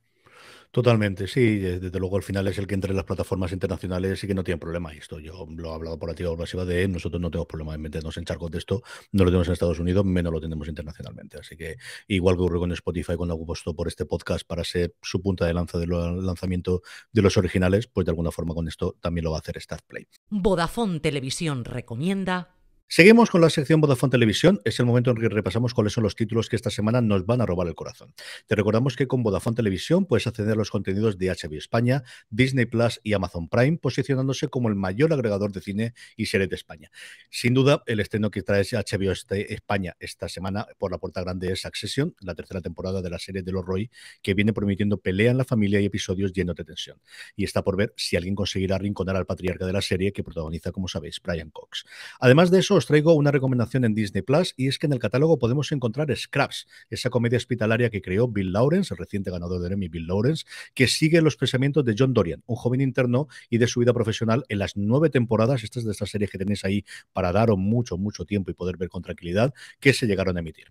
Totalmente, sí, desde luego al final es el que entre en las plataformas internacionales y que no tiene problema. esto yo lo he hablado por activa o pasiva de nosotros no tenemos problema en meternos en charcos de esto, no lo tenemos en Estados Unidos, menos lo tenemos internacionalmente. Así que igual que ocurrió con Spotify cuando apostó por este podcast para ser su punta de lanza del lanzamiento de los originales, pues de alguna forma con esto también lo va a hacer Play. Vodafone Televisión recomienda Seguimos con la sección Vodafone Televisión. Es el momento en que repasamos cuáles son los títulos que esta semana nos van a robar el corazón. Te recordamos que con Vodafone Televisión puedes acceder a los contenidos de HBO España, Disney Plus y Amazon Prime, posicionándose como el mayor agregador de cine y series de España. Sin duda, el estreno que trae HBO este, España esta semana por la puerta grande es Accession, la tercera temporada de la serie de los Roy, que viene prometiendo pelea en la familia y episodios llenos de tensión. Y está por ver si alguien conseguirá rinconar al patriarca de la serie que protagoniza, como sabéis, Brian Cox. Además de eso, os traigo una recomendación en Disney Plus y es que en el catálogo podemos encontrar Scraps, esa comedia hospitalaria que creó Bill Lawrence, el reciente ganador de Emmy Bill Lawrence, que sigue los pensamientos de John Dorian, un joven interno y de su vida profesional en las nueve temporadas, estas es de esta serie que tenéis ahí para daros mucho, mucho tiempo y poder ver con tranquilidad, que se llegaron a emitir.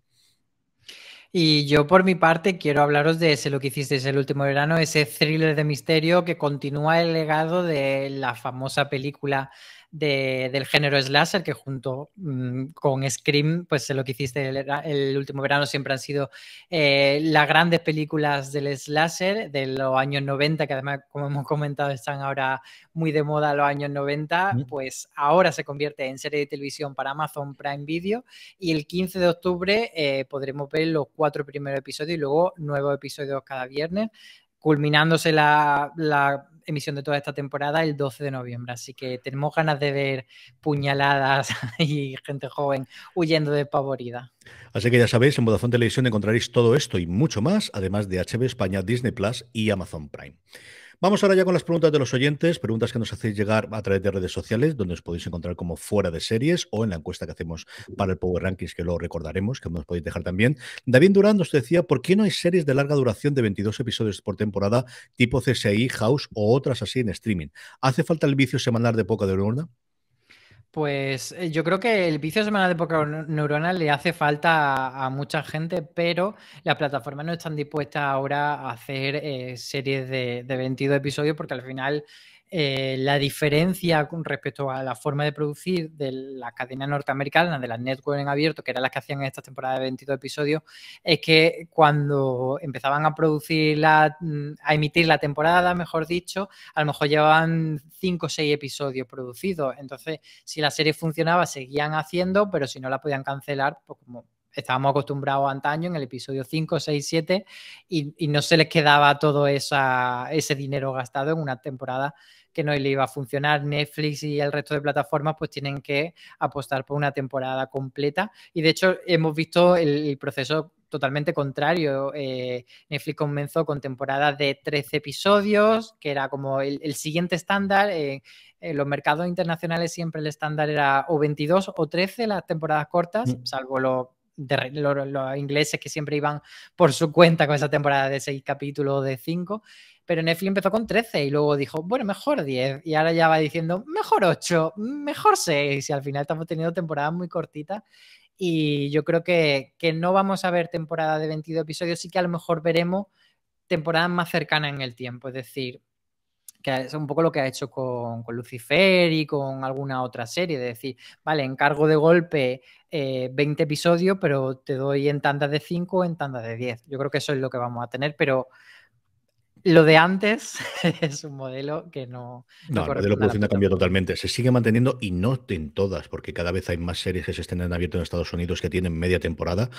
Y yo por mi parte quiero hablaros de ese lo que hicisteis el último verano, ese thriller de misterio que continúa el legado de la famosa película del género slasher, que junto mm, con Scream, pues lo que hiciste el, último verano siempre han sido eh, las grandes películas del slasher de los años 90, que además, como hemos comentado, están ahora muy de moda los años 90, mm. pues ahora se convierte en serie de televisión para Amazon Prime Video y el 15 de octubre eh, podremos ver los cuatro primeros episodios y luego nuevos episodios cada viernes culminándose la emisión de toda esta temporada el 12 de noviembre. Así que tenemos ganas de ver puñaladas y gente joven huyendo de Pavorida. Así que ya sabéis, en Vodafone Televisión encontraréis todo esto y mucho más, además de HB España, Disney Plus y Amazon Prime. Vamos ahora ya con las preguntas de los oyentes, preguntas que nos hacéis llegar a través de redes sociales, donde os podéis encontrar como fuera de series o en la encuesta que hacemos para el Power Rankings, que lo recordaremos, que nos podéis dejar también. David Durán nos decía, ¿por qué no hay series de larga duración de 22 episodios por temporada tipo CSI, House o otras así en streaming? ¿Hace falta el vicio semanal de poca de pues eh, yo creo que el vicio Semana de poca neurona le hace falta a, mucha gente, pero las plataformas no están dispuestas ahora a hacer eh, series de, de, 22 episodios porque al final eh, la diferencia con respecto a la forma de producir de la cadena norteamericana, de las network en abierto, que eran las que hacían en esta temporada de 22 episodios, es que cuando empezaban a producir, mm, a emitir la temporada, mejor dicho, a lo mejor llevaban 5 o 6 episodios producidos. Entonces, si la serie funcionaba, seguían haciendo, pero si no la podían cancelar, pues como estábamos acostumbrados antaño en el episodio 5, 6, 7 y, no se les quedaba todo ese dinero gastado en una temporada que no le iba a funcionar. Netflix y el resto de plataformas pues tienen que apostar por una temporada completa y de hecho hemos visto el, proceso totalmente contrario. Eh, Netflix comenzó con temporadas de 13 episodios, que era como el, siguiente estándar. Eh, en los mercados internacionales siempre el estándar era o 22 o 13 las temporadas cortas, mm. salvo los ingleses que siempre iban por su cuenta con esa temporada de seis capítulos o de cinco pero Netflix empezó con 13 y luego dijo, bueno, mejor 10 y ahora ya va diciendo, mejor 8, mejor 6 y al final estamos teniendo temporadas muy cortitas y yo creo que, no vamos a ver temporada de 22 episodios, sí que a lo mejor veremos temporadas más cercanas en el tiempo, es decir, que es un poco lo que ha hecho con, Lucifer y con alguna otra serie, es decir, vale, encargo de golpe 20 eh, episodios, pero te doy en tandas de 5 o en tandas de 10. Yo creo que eso es lo que vamos a tener, pero lo de antes es un modelo que no. No, el modelo de producción ha cambiado totalmente. Se sigue manteniendo y no en todas, porque cada vez hay más series que se estén en abierto en Estados Unidos que tienen media temporada.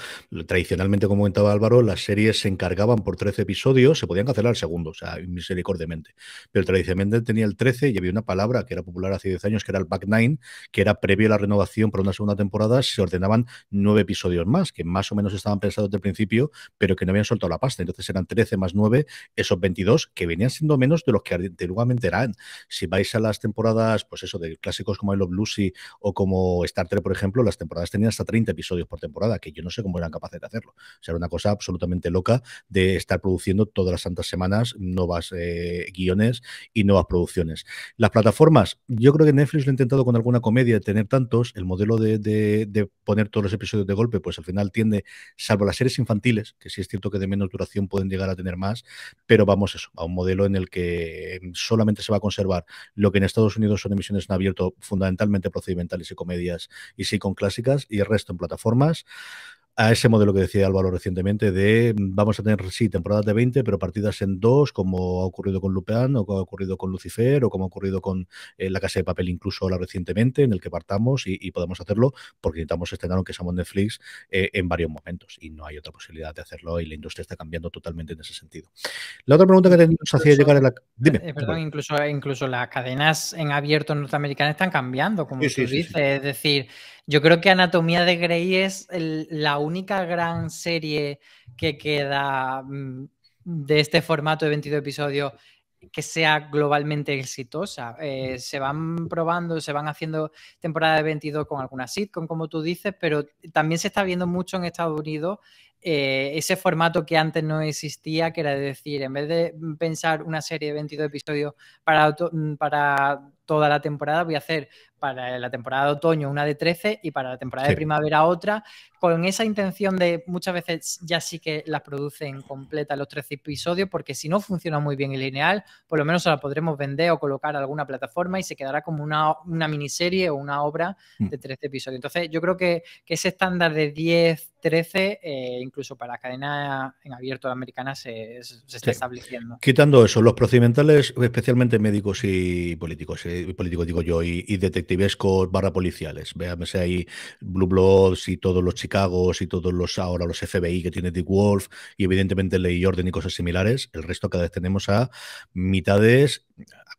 Tradicionalmente, como comentaba Álvaro, las series se encargaban por 13 episodios, se podían cancelar segundos, o sea, misericordiamente. Pero tradicionalmente tenía el 13 y había una palabra que era popular hace 10 años, que era el back nine, que era previo a la renovación para una segunda temporada, se ordenaban 9 episodios más, que más o menos estaban pensados desde el principio, pero que no habían soltado la pasta. Entonces eran 13 más 9, esos 20 que venían siendo menos de los que antiguamente eran. Si vais a las temporadas, pues eso, de clásicos como I Love Lucy o como Star Trek, por ejemplo, las temporadas tenían hasta 30 episodios por temporada, que yo no sé cómo eran capaces de hacerlo. O sea, una cosa absolutamente loca de estar produciendo todas las santas semanas nuevas eh, guiones y nuevas producciones. Las plataformas, yo creo que Netflix lo ha intentado con alguna comedia, tener tantos, el modelo de, poner todos los episodios de golpe, pues al final tiende, salvo las series infantiles, que sí es cierto que de menos duración pueden llegar a tener más, pero vamos a un modelo en el que solamente se va a conservar lo que en Estados Unidos son emisiones en abierto, fundamentalmente procedimentales y comedias y sí con clásicas, y el resto en plataformas a ese modelo que decía Álvaro recientemente de mm, vamos a tener, sí, temporadas de 20, pero partidas en dos, como ha ocurrido con Lupin, o como ha ocurrido con Lucifer, o como ha ocurrido con eh, La Casa de Papel incluso la recientemente, en el que partamos y, podemos hacerlo porque necesitamos estrenar, aunque seamos Netflix, eh, en varios momentos. Y no hay otra posibilidad de hacerlo y la industria está cambiando totalmente en ese sentido. La otra pregunta que nos hacía llegar a la... Eh, perdón, incluso, incluso las cadenas en abierto norteamericanas están cambiando, como tú dices. es decir... Yo creo que Anatomía de Grey es la única gran serie que queda mm, de este formato de 22 episodios que sea globalmente exitosa. Eh, se van probando, se van haciendo temporadas de 22 con alguna sitcom, como tú dices, pero también se está viendo mucho en Estados Unidos eh, ese formato que antes no existía, que era decir, en vez de pensar una serie de 22 episodios para, mm, para toda la temporada, voy a hacer para la temporada de otoño una de 13 y para la temporada de primavera otra, con esa intención de muchas veces ya sí que las producen completas los 13 episodios, porque si no funciona muy bien el lineal, por lo menos se la podremos vender o colocar a alguna plataforma y se quedará como una, miniserie o una obra mm. de 13 episodios. Entonces yo creo que, que ese estándar de 10 13, eh, incluso para cadena en abierto americana se, está estableciendo. Quitando eso, los procedimentales, especialmente médicos y políticos, y eh, políticos digo yo, y, y detectivescos barra policiales, véanse ahí Blue Bloods y todos los Chicagos y todos los ahora los FBI que tiene Dick Wolf y evidentemente Ley Orden y cosas similares, el resto cada vez tenemos a mitades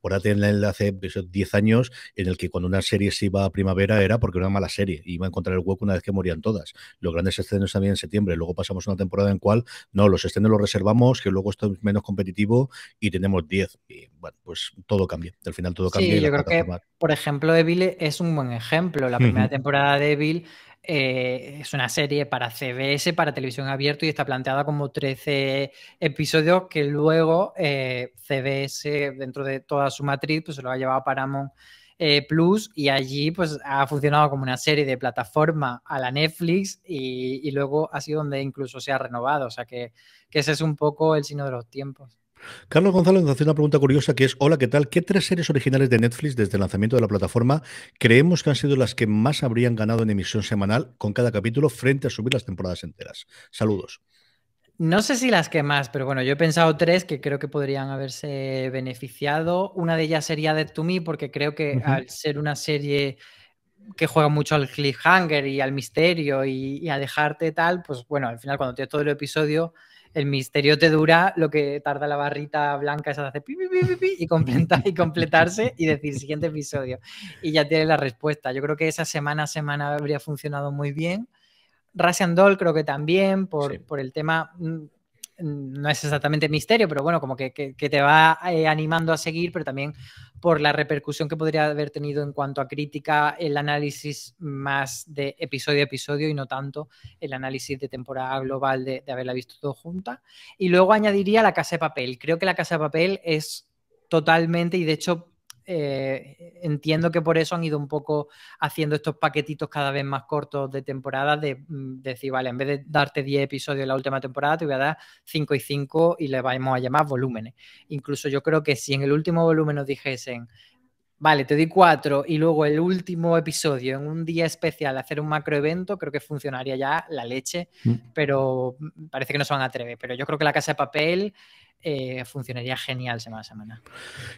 Ahora tienen hace 10 años en el que cuando una serie se iba a primavera era porque era una mala serie, iba a encontrar el hueco una vez que morían todas. Los grandes estrenos también en septiembre, luego pasamos una temporada en cual no, los estrenos los reservamos, que luego esto es menos competitivo y tenemos 10. Y bueno, pues todo cambia, al final todo cambia. Sí, yo creo que, por ejemplo, Evil es un buen ejemplo. La primera temporada de Evil eh, es una serie para CBS, para televisión abierta y está planteada como 13 episodios que luego eh, CBS, dentro de toda su matriz, pues se lo ha llevado a Paramount eh, Plus y allí pues ha funcionado como una serie de plataforma a la Netflix y, luego ha sido donde incluso se ha renovado. O sea que, que ese es un poco el signo de los tiempos. Carlos González nos hace una pregunta curiosa que es, hola, ¿qué tal? ¿Qué tres series originales de Netflix desde el lanzamiento de la plataforma creemos que han sido las que más habrían ganado en emisión semanal con cada capítulo frente a subir las temporadas enteras? Saludos. No sé si las que más, pero bueno, yo he pensado tres que creo que podrían haberse beneficiado. Una de ellas sería Dead to Me, porque creo que al ser una serie que juega mucho al cliffhanger y al misterio y, y a dejarte tal, pues bueno, al final cuando tienes todo el episodio el misterio te dura lo que tarda la barrita blanca esa de hacer pi, pi, pi, y, completar, y completarse y decir siguiente episodio. Y ya tienes la respuesta. Yo creo que esa semana a semana habría funcionado muy bien. Russian Doll creo que también, por, por el tema mm, no es exactamente misterio, pero bueno, como que, te va eh, animando a seguir, pero también por la repercusión que podría haber tenido en cuanto a crítica, el análisis más de episodio a episodio y no tanto el análisis de temporada global de, de haberla visto todo junta. Y luego añadiría la casa de papel. Creo que la casa de papel es totalmente, y de hecho eh, entiendo que por eso han ido un poco haciendo estos paquetitos cada vez más cortos de temporada, de, mm, decir, vale, en vez de darte 10 episodios en la última temporada, te voy a dar 5 y 5 y le vamos a llamar volúmenes. Incluso yo creo que si en el último volumen nos dijesen, vale, te doy 4 y luego el último episodio en un día especial hacer un macroevento, creo que funcionaría ya la leche, mm. pero mm, parece que no se van a atrever. Pero yo creo que la casa de papel... Eh, funcionaría genial semana a semana.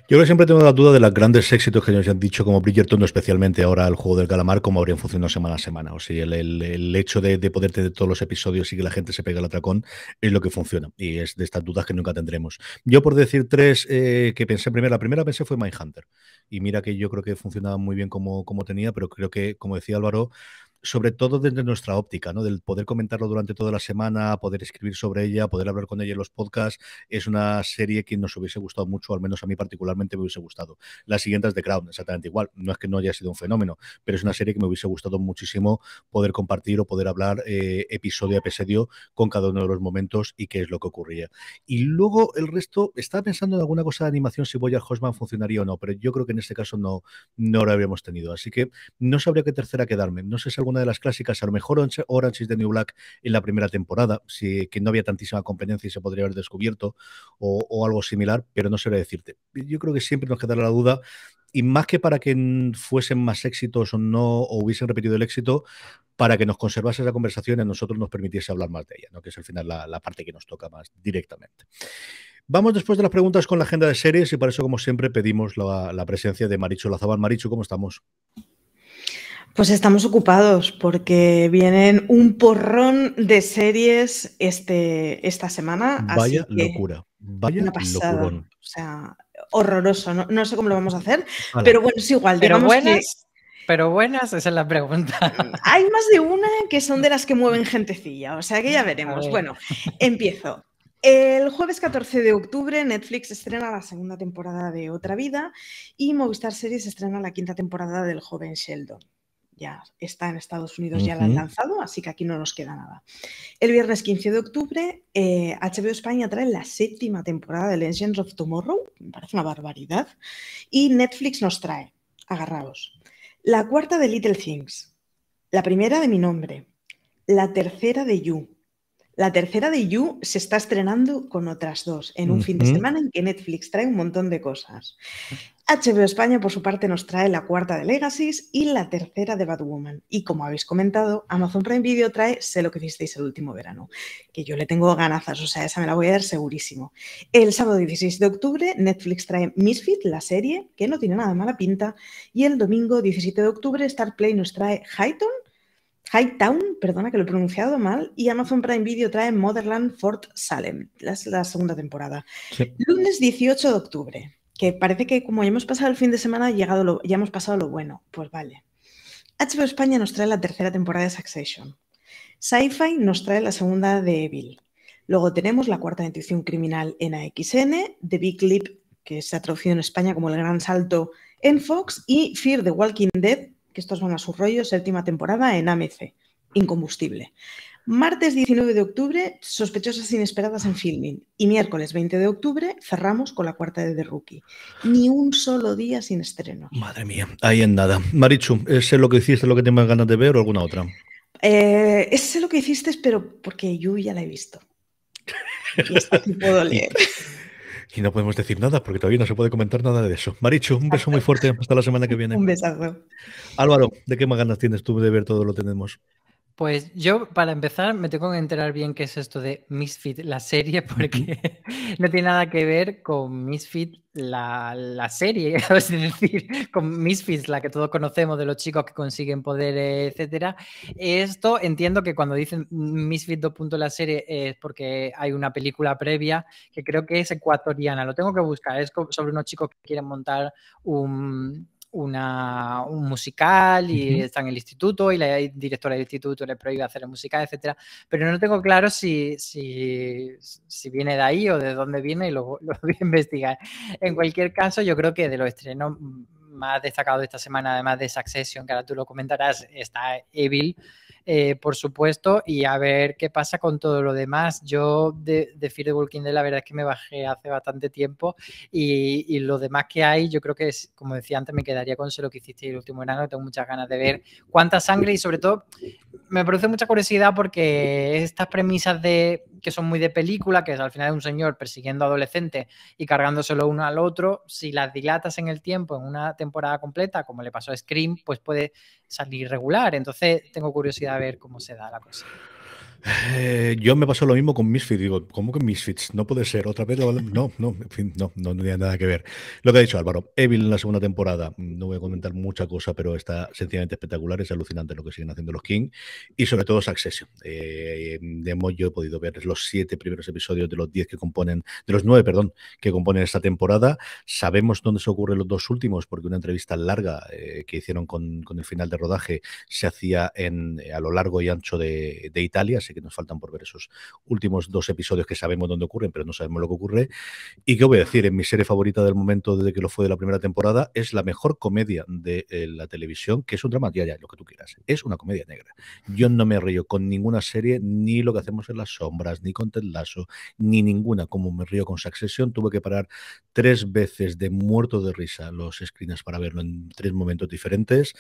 Yo que siempre tengo la duda de los grandes éxitos que nos han dicho, como Bridgerton, especialmente ahora el juego del calamar, cómo habrían funcionado semana a semana. O si el, hecho de, de poderte de todos los episodios y que la gente se pegue al atracón es lo que funciona. Y es de estas dudas que nunca tendremos. Yo, por decir tres eh, que pensé primero, la primera pensé fue Mindhunter. Y mira que yo creo que funcionaba muy bien como, como tenía, pero creo que, como decía Álvaro, sobre todo desde nuestra óptica, ¿no? Del poder comentarlo durante toda la semana, poder escribir sobre ella, poder hablar con ella en los podcasts, es una serie que nos hubiese gustado mucho, al menos a mí particularmente me hubiese gustado. La siguiente es The Crown, exactamente igual, no es que no haya sido un fenómeno, pero es una serie que me hubiese gustado muchísimo poder compartir o poder hablar eh, episodio a episodio con cada uno de los momentos y qué es lo que ocurría. Y luego el resto, estaba pensando en alguna cosa de animación si a Hosman funcionaría o no, pero yo creo que en este caso no, no lo habríamos tenido, así que no sabría qué tercera quedarme, no sé si una de las clásicas, a lo mejor Orange is the New Black en la primera temporada, si, que no había tantísima competencia y se podría haber descubierto, o, algo similar, pero no sé decirte. Yo creo que siempre nos quedará la duda y más que para que fuesen más éxitos o no, o hubiesen repetido el éxito, para que nos conservase la conversación y a nosotros nos permitiese hablar más de ella, ¿no? que es al final la, parte que nos toca más directamente. Vamos después de las preguntas con la agenda de series y para eso, como siempre, pedimos la, presencia de Marichu Lazabal. Marichu, ¿cómo estamos? Pues estamos ocupados porque vienen un porrón de series este, esta semana. Vaya locura, vaya una pasada. O sea, horroroso. No, sé cómo lo vamos a hacer, pero bueno, es igual. Pero buenas, pero buenas, esa es la pregunta. Hay más de una que son de las que mueven gentecilla, o sea que ya veremos. Bueno, empiezo. El jueves 14 de octubre Netflix estrena la segunda temporada de Otra Vida y Movistar Series estrena la quinta temporada del joven Sheldon ya está en Estados Unidos, ya la han lanzado, así que aquí no nos queda nada. El viernes 15 de octubre, HBO eh, España trae la séptima temporada de Legends of Tomorrow, me parece una barbaridad, y Netflix nos trae, agarraos, la cuarta de Little Things, la primera de Mi Nombre, la tercera de You, la tercera de You se está estrenando con otras dos, en un fin de semana en que Netflix trae un montón de cosas. HBO España, por su parte, nos trae la cuarta de Legacy y la tercera de Bad Woman. Y como habéis comentado, Amazon Prime Video trae Sé lo que hicisteis el último verano, que yo le tengo ganazas, o sea, esa me la voy a dar segurísimo. El sábado 16 de octubre, Netflix trae Misfit, la serie, que no tiene nada mala pinta, y el domingo 17 de octubre, Star Play nos trae Highton, Hightown, perdona que lo he pronunciado mal, y Amazon Prime Video trae Motherland Fort Salem, la, la segunda temporada. Lunes 18 de octubre, que parece que como ya hemos pasado el fin de semana, llegado lo, ya hemos pasado lo bueno. Pues vale. HBO España nos trae la tercera temporada de Succession. Sci-Fi nos trae la segunda de Evil. Luego tenemos la cuarta Intuición criminal en AXN, The Big Leap, que se ha traducido en España como El Gran Salto en Fox, y Fear the Walking Dead estos van a su rollo, séptima temporada en AMC, Incombustible. Martes 19 de octubre, Sospechosas Inesperadas en Filming. Y miércoles 20 de octubre, cerramos con la cuarta de The Rookie. Ni un solo día sin estreno. Madre mía, ahí en nada. Marichu, ¿es lo que hiciste, lo que tienes ganas de ver o alguna otra? Eh, ese es lo que hiciste, pero porque yo ya la he visto. Y este puedo Y no podemos decir nada porque todavía no se puede comentar nada de eso. Marichu, un beso muy fuerte. Hasta la semana que viene. un besazo. Álvaro, ¿de qué más ganas tienes tú de ver todo lo tenemos? Pues yo, para empezar, me tengo que enterar bien qué es esto de Misfit, la serie, porque no tiene nada que ver con Misfit, la, la serie, es decir, con Misfits, la que todos conocemos de los chicos que consiguen poder, etc. Esto entiendo que cuando dicen Misfit 2. la serie es porque hay una película previa que creo que es ecuatoriana, lo tengo que buscar, es sobre unos chicos que quieren montar un una, un musical y está en el instituto y la directora del instituto le prohíbe hacer el musical, etcétera. Pero no tengo claro si, si, si, viene de ahí o de dónde viene y lo, lo voy a investigar. En cualquier caso, yo creo que de los estrenos más destacados de esta semana, además de Succession, que ahora tú lo comentarás, está Evil, eh, por supuesto, y a ver qué pasa con todo lo demás. Yo de, de Fear the Walking Dead la verdad es que me bajé hace bastante tiempo y, y lo demás que hay, yo creo que es, como decía antes, me quedaría con lo que hiciste el último verano, tengo muchas ganas de ver cuánta sangre y sobre todo me produce mucha curiosidad porque estas premisas de que son muy de película, que es al final de un señor persiguiendo adolescente y cargándoselo uno al otro, si las dilatas en el tiempo, en una temporada completa, como le pasó a Scream, pues puede salir regular. Entonces tengo curiosidad a ver cómo se da la cosa. Eh, yo me pasó lo mismo con Misfits. Digo, ¿cómo que Misfits? No puede ser. Otra vez. No, no, no, no, no, tiene nada que ver. Lo que ha dicho Álvaro, Evil en la segunda temporada. No voy a comentar mucha cosa, pero está sencillamente espectacular. Es alucinante lo que siguen haciendo los King. Y sobre todo Succession. Eh, de modo yo he podido ver los siete primeros episodios de los diez que componen, de los nueve, perdón, que componen esta temporada. Sabemos dónde se ocurren los dos últimos, porque una entrevista larga eh, que hicieron con, el final de rodaje se hacía en, a lo largo y ancho de, Italia nos faltan por ver esos últimos dos episodios que sabemos dónde ocurren, pero no sabemos lo que ocurre. Y que voy a decir, en mi serie favorita del momento desde que lo fue de la primera temporada, es la mejor comedia de eh, la televisión, que es un drama, ya, ya, lo que tú quieras. Es una comedia negra. Yo no me río con ninguna serie, ni lo que hacemos en las sombras, ni con Ted Lasso, ni ninguna, como me río con Succession. Tuve que parar tres veces de muerto de risa los screens para verlo en tres momentos diferentes.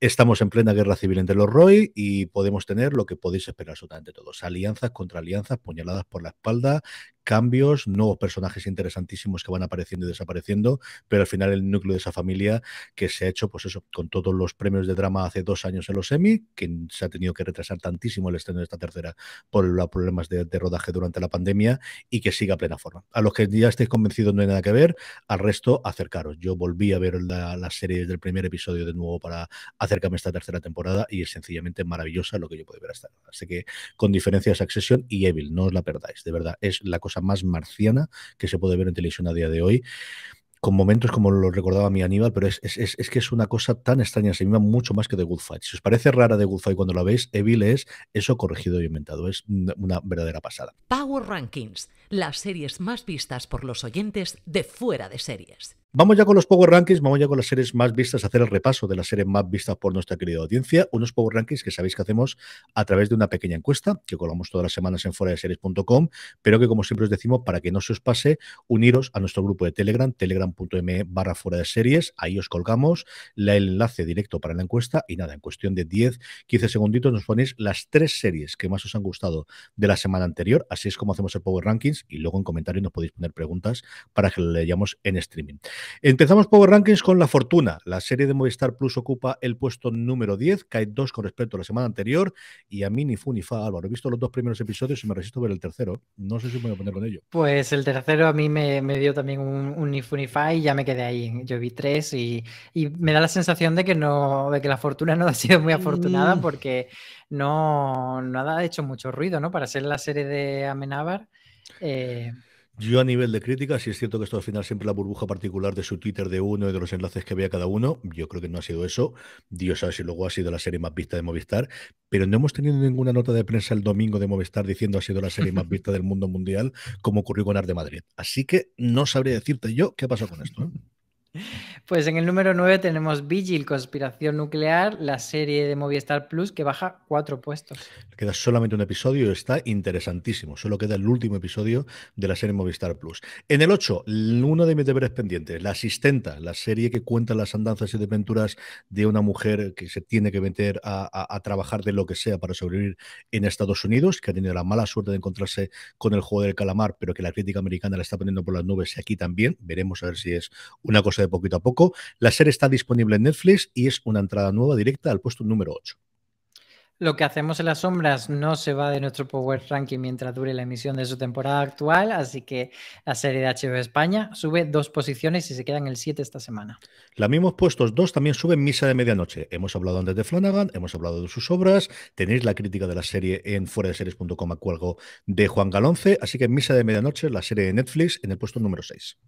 Estamos en plena guerra civil entre los Roy y podemos tener lo que podéis esperar absolutamente todos. Alianzas contra alianzas, puñaladas por la espalda, cambios, nuevos personajes interesantísimos que van apareciendo y desapareciendo, pero al final el núcleo de esa familia que se ha hecho, pues eso, con todos los premios de drama hace dos años en los Emmy, que se ha tenido que retrasar tantísimo el estreno de esta tercera por los problemas de, rodaje durante la pandemia y que siga a plena forma. A los que ya estéis convencidos no hay nada que ver, al resto acercaros. Yo volví a ver la, la serie del primer episodio de nuevo para acercarme a esta tercera temporada y es sencillamente maravillosa lo que yo puedo ver hasta ahora. Así que con diferencia diferencias Accession y Evil, no os la perdáis, de verdad, es la cosa más marciana que se puede ver en televisión a día de hoy con momentos como lo recordaba mi Aníbal, pero es, que es una cosa tan extraña, se va mucho más que The Good Fight. Si os parece rara The Good Fight cuando la veis, Evil es eso corregido y inventado. Es una verdadera pasada. Power Rankings, las series más vistas por los oyentes de fuera de series. Vamos ya con los Power Rankings, vamos ya con las series más vistas, a hacer el repaso de las series más vistas por nuestra querida audiencia. Unos Power Rankings que sabéis que hacemos a través de una pequeña encuesta que colgamos todas las semanas en fuera de series.com, pero que como siempre os decimos, para que no se os pase, uniros a nuestro grupo de Telegram, telegram.me barra fuera de series, ahí os colgamos el enlace directo para la encuesta y nada, en cuestión de 10, 15 segunditos nos ponéis las tres series que más os han gustado de la semana anterior, así es como hacemos el Power Rankings y luego en comentarios nos podéis poner preguntas para que lo leyamos en streaming. Empezamos Power Rankings con La Fortuna. La serie de Movistar Plus ocupa el puesto número 10, cae 2 con respecto a la semana anterior. Y a mí ni fu ni Álvaro. He visto los dos primeros episodios y me resisto a ver el tercero. No sé si me voy a poner con ello. Pues el tercero a mí me, dio también un, ni fu y ya me quedé ahí. Yo vi tres y, me da la sensación de que, no, de que La Fortuna no ha sido muy afortunada mm. porque no, ha hecho mucho ruido, ¿no? Para ser la serie de Amenábar. Eh, yo a nivel de crítica, si es cierto que esto al final siempre la burbuja particular de su Twitter de uno y de los enlaces que había cada uno, yo creo que no ha sido eso. Dios sabe si luego ha sido la serie más vista de Movistar, pero no hemos tenido ninguna nota de prensa el domingo de Movistar diciendo ha sido la serie más vista del mundo mundial, como ocurrió con Arte Madrid. Así que no sabría decirte yo qué ha pasado con esto. ¿eh? Pues en el número 9 tenemos Vigil, Conspiración Nuclear, la serie de Movistar Plus que baja cuatro puestos. Queda solamente un episodio y está interesantísimo. Solo queda el último episodio de la serie Movistar Plus. En el 8, uno de mis deberes pendientes, La Asistenta, la serie que cuenta las andanzas y desventuras de una mujer que se tiene que meter a, a trabajar de lo que sea para sobrevivir en Estados Unidos, que ha tenido la mala suerte de encontrarse con el juego del calamar, pero que la crítica americana la está poniendo por las nubes y aquí también. Veremos a ver si es una cosa de poquito a poco la serie está disponible en Netflix y es una entrada nueva directa al puesto número 8. Lo que hacemos en las sombras no se va de nuestro Power Ranking mientras dure la emisión de su temporada actual, así que la serie de HBO España sube dos posiciones y se queda en el 7 esta semana. Los mismos puestos dos también suben Misa de Medianoche. Hemos hablado antes de Flanagan, hemos hablado de sus obras, tenéis la crítica de la serie en fuera de a cuelgo de Juan Galonce, así que Misa de Medianoche, la serie de Netflix, en el puesto número 6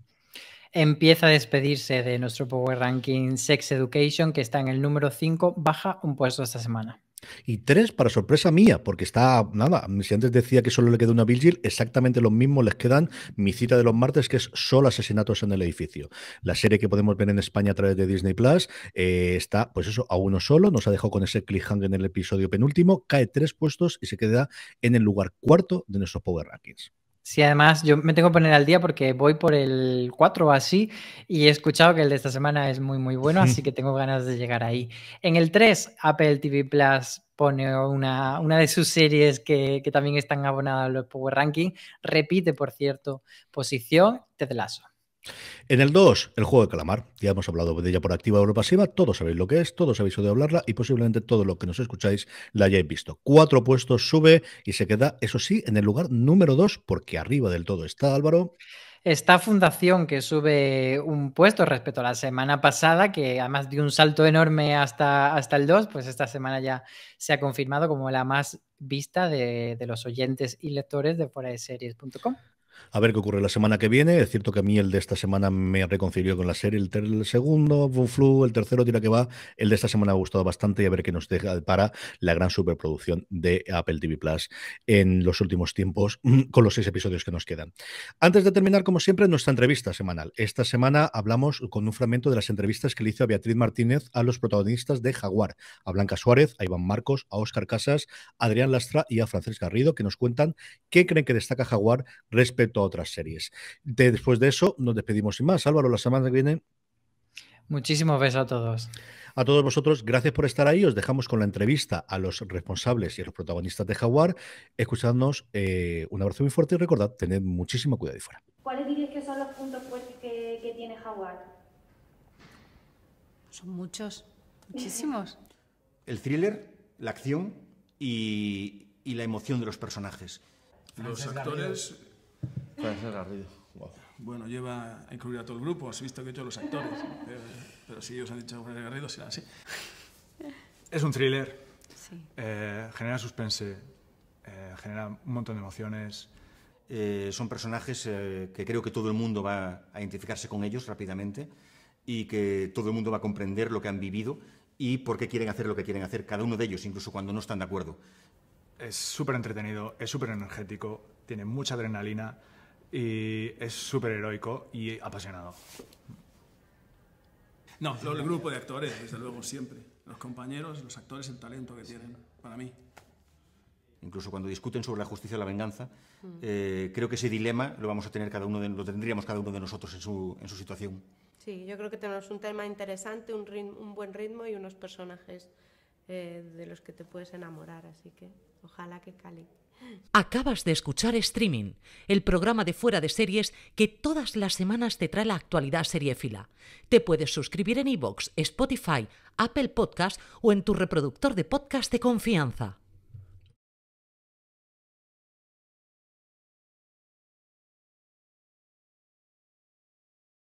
empieza a despedirse de nuestro Power Ranking Sex Education, que está en el número 5, baja un puesto esta semana. Y tres, para sorpresa mía, porque está, nada, si antes decía que solo le queda una Virgil, exactamente lo mismo les quedan mi cita de los martes, que es solo asesinatos en el edificio. La serie que podemos ver en España a través de Disney Plus eh, está, pues eso, a uno solo, nos ha dejado con ese cliffhanger en el episodio penúltimo, cae tres puestos y se queda en el lugar cuarto de nuestros Power Rankings. Sí, además yo me tengo que poner al día porque voy por el 4 o así y he escuchado que el de esta semana es muy muy bueno, así que tengo ganas de llegar ahí. En el 3, Apple TV Plus pone una, una de sus series que, que también están abonadas a los Power Ranking. Repite, por cierto, posición, de Lazo. En el 2, el juego de calamar. Ya hemos hablado de ella por activa o por pasiva. Todos sabéis lo que es, todos habéis oído hablarla y posiblemente todo lo que nos escucháis la hayáis visto. Cuatro puestos sube y se queda, eso sí, en el lugar número 2, porque arriba del todo está Álvaro. Esta Fundación que sube un puesto respecto a la semana pasada, que además de un salto enorme hasta, hasta el 2, pues esta semana ya se ha confirmado como la más vista de, los oyentes y lectores de fuera a ver qué ocurre la semana que viene. Es cierto que a mí el de esta semana me reconcilió con la serie. El, segundo, buflu, el tercero tira que va. El de esta semana ha gustado bastante y a ver qué nos deja para la gran superproducción de Apple TV Plus en los últimos tiempos con los seis episodios que nos quedan. Antes de terminar, como siempre, nuestra entrevista semanal. Esta semana hablamos con un fragmento de las entrevistas que le hizo a Beatriz Martínez a los protagonistas de Jaguar, a Blanca Suárez, a Iván Marcos, a Óscar Casas, a Adrián Lastra y a Francés Garrido, que nos cuentan qué creen que destaca Jaguar respecto a otras series. después de eso, nos despedimos sin más. Álvaro, la semana que viene. Muchísimos besos a todos. A todos vosotros, gracias por estar ahí. Os dejamos con la entrevista a los responsables y a los protagonistas de Jaguar. Escuchadnos, eh, un abrazo muy fuerte y recordad, tened muchísimo cuidado y fuera. ¿Cuáles dirías que son los puntos fuertes que, tiene Jaguar? Son muchos, muchísimos. El thriller, la acción y la emoción de los personajes. Los actores ser Garrido. Bueno, lleva a incluir a todo el grupo, has visto que he hecho los actores, pero, si ellos han dicho Garrido, será así. Es un thriller, eh, genera suspense, eh, genera un montón de emociones. Eh, son personajes que creo que todo el mundo va a identificarse con ellos rápidamente y que todo el mundo va a comprender lo que han vivido y por qué quieren hacer lo que quieren hacer, cada uno de ellos, incluso cuando no están de acuerdo. Es súper entretenido, es súper energético, tiene mucha adrenalina. Y es súper heroico y apasionado. No, el grupo de actores, desde luego, siempre. Los compañeros, los actores, el talento que tienen, para mí. Incluso cuando discuten sobre la justicia o la venganza, eh, creo que ese dilema lo vamos a tener cada uno de, lo tendríamos cada uno de nosotros en su, situación. Sí, yo creo que tenemos un tema interesante, un, buen ritmo y unos personajes eh, de los que te puedes enamorar, así que ojalá que cali. Acabas de escuchar Streaming, el programa de fuera de series que todas las semanas te trae la actualidad seriéfila. Te puedes suscribir en iVoox, Spotify, Apple Podcast o en tu reproductor de podcast de confianza.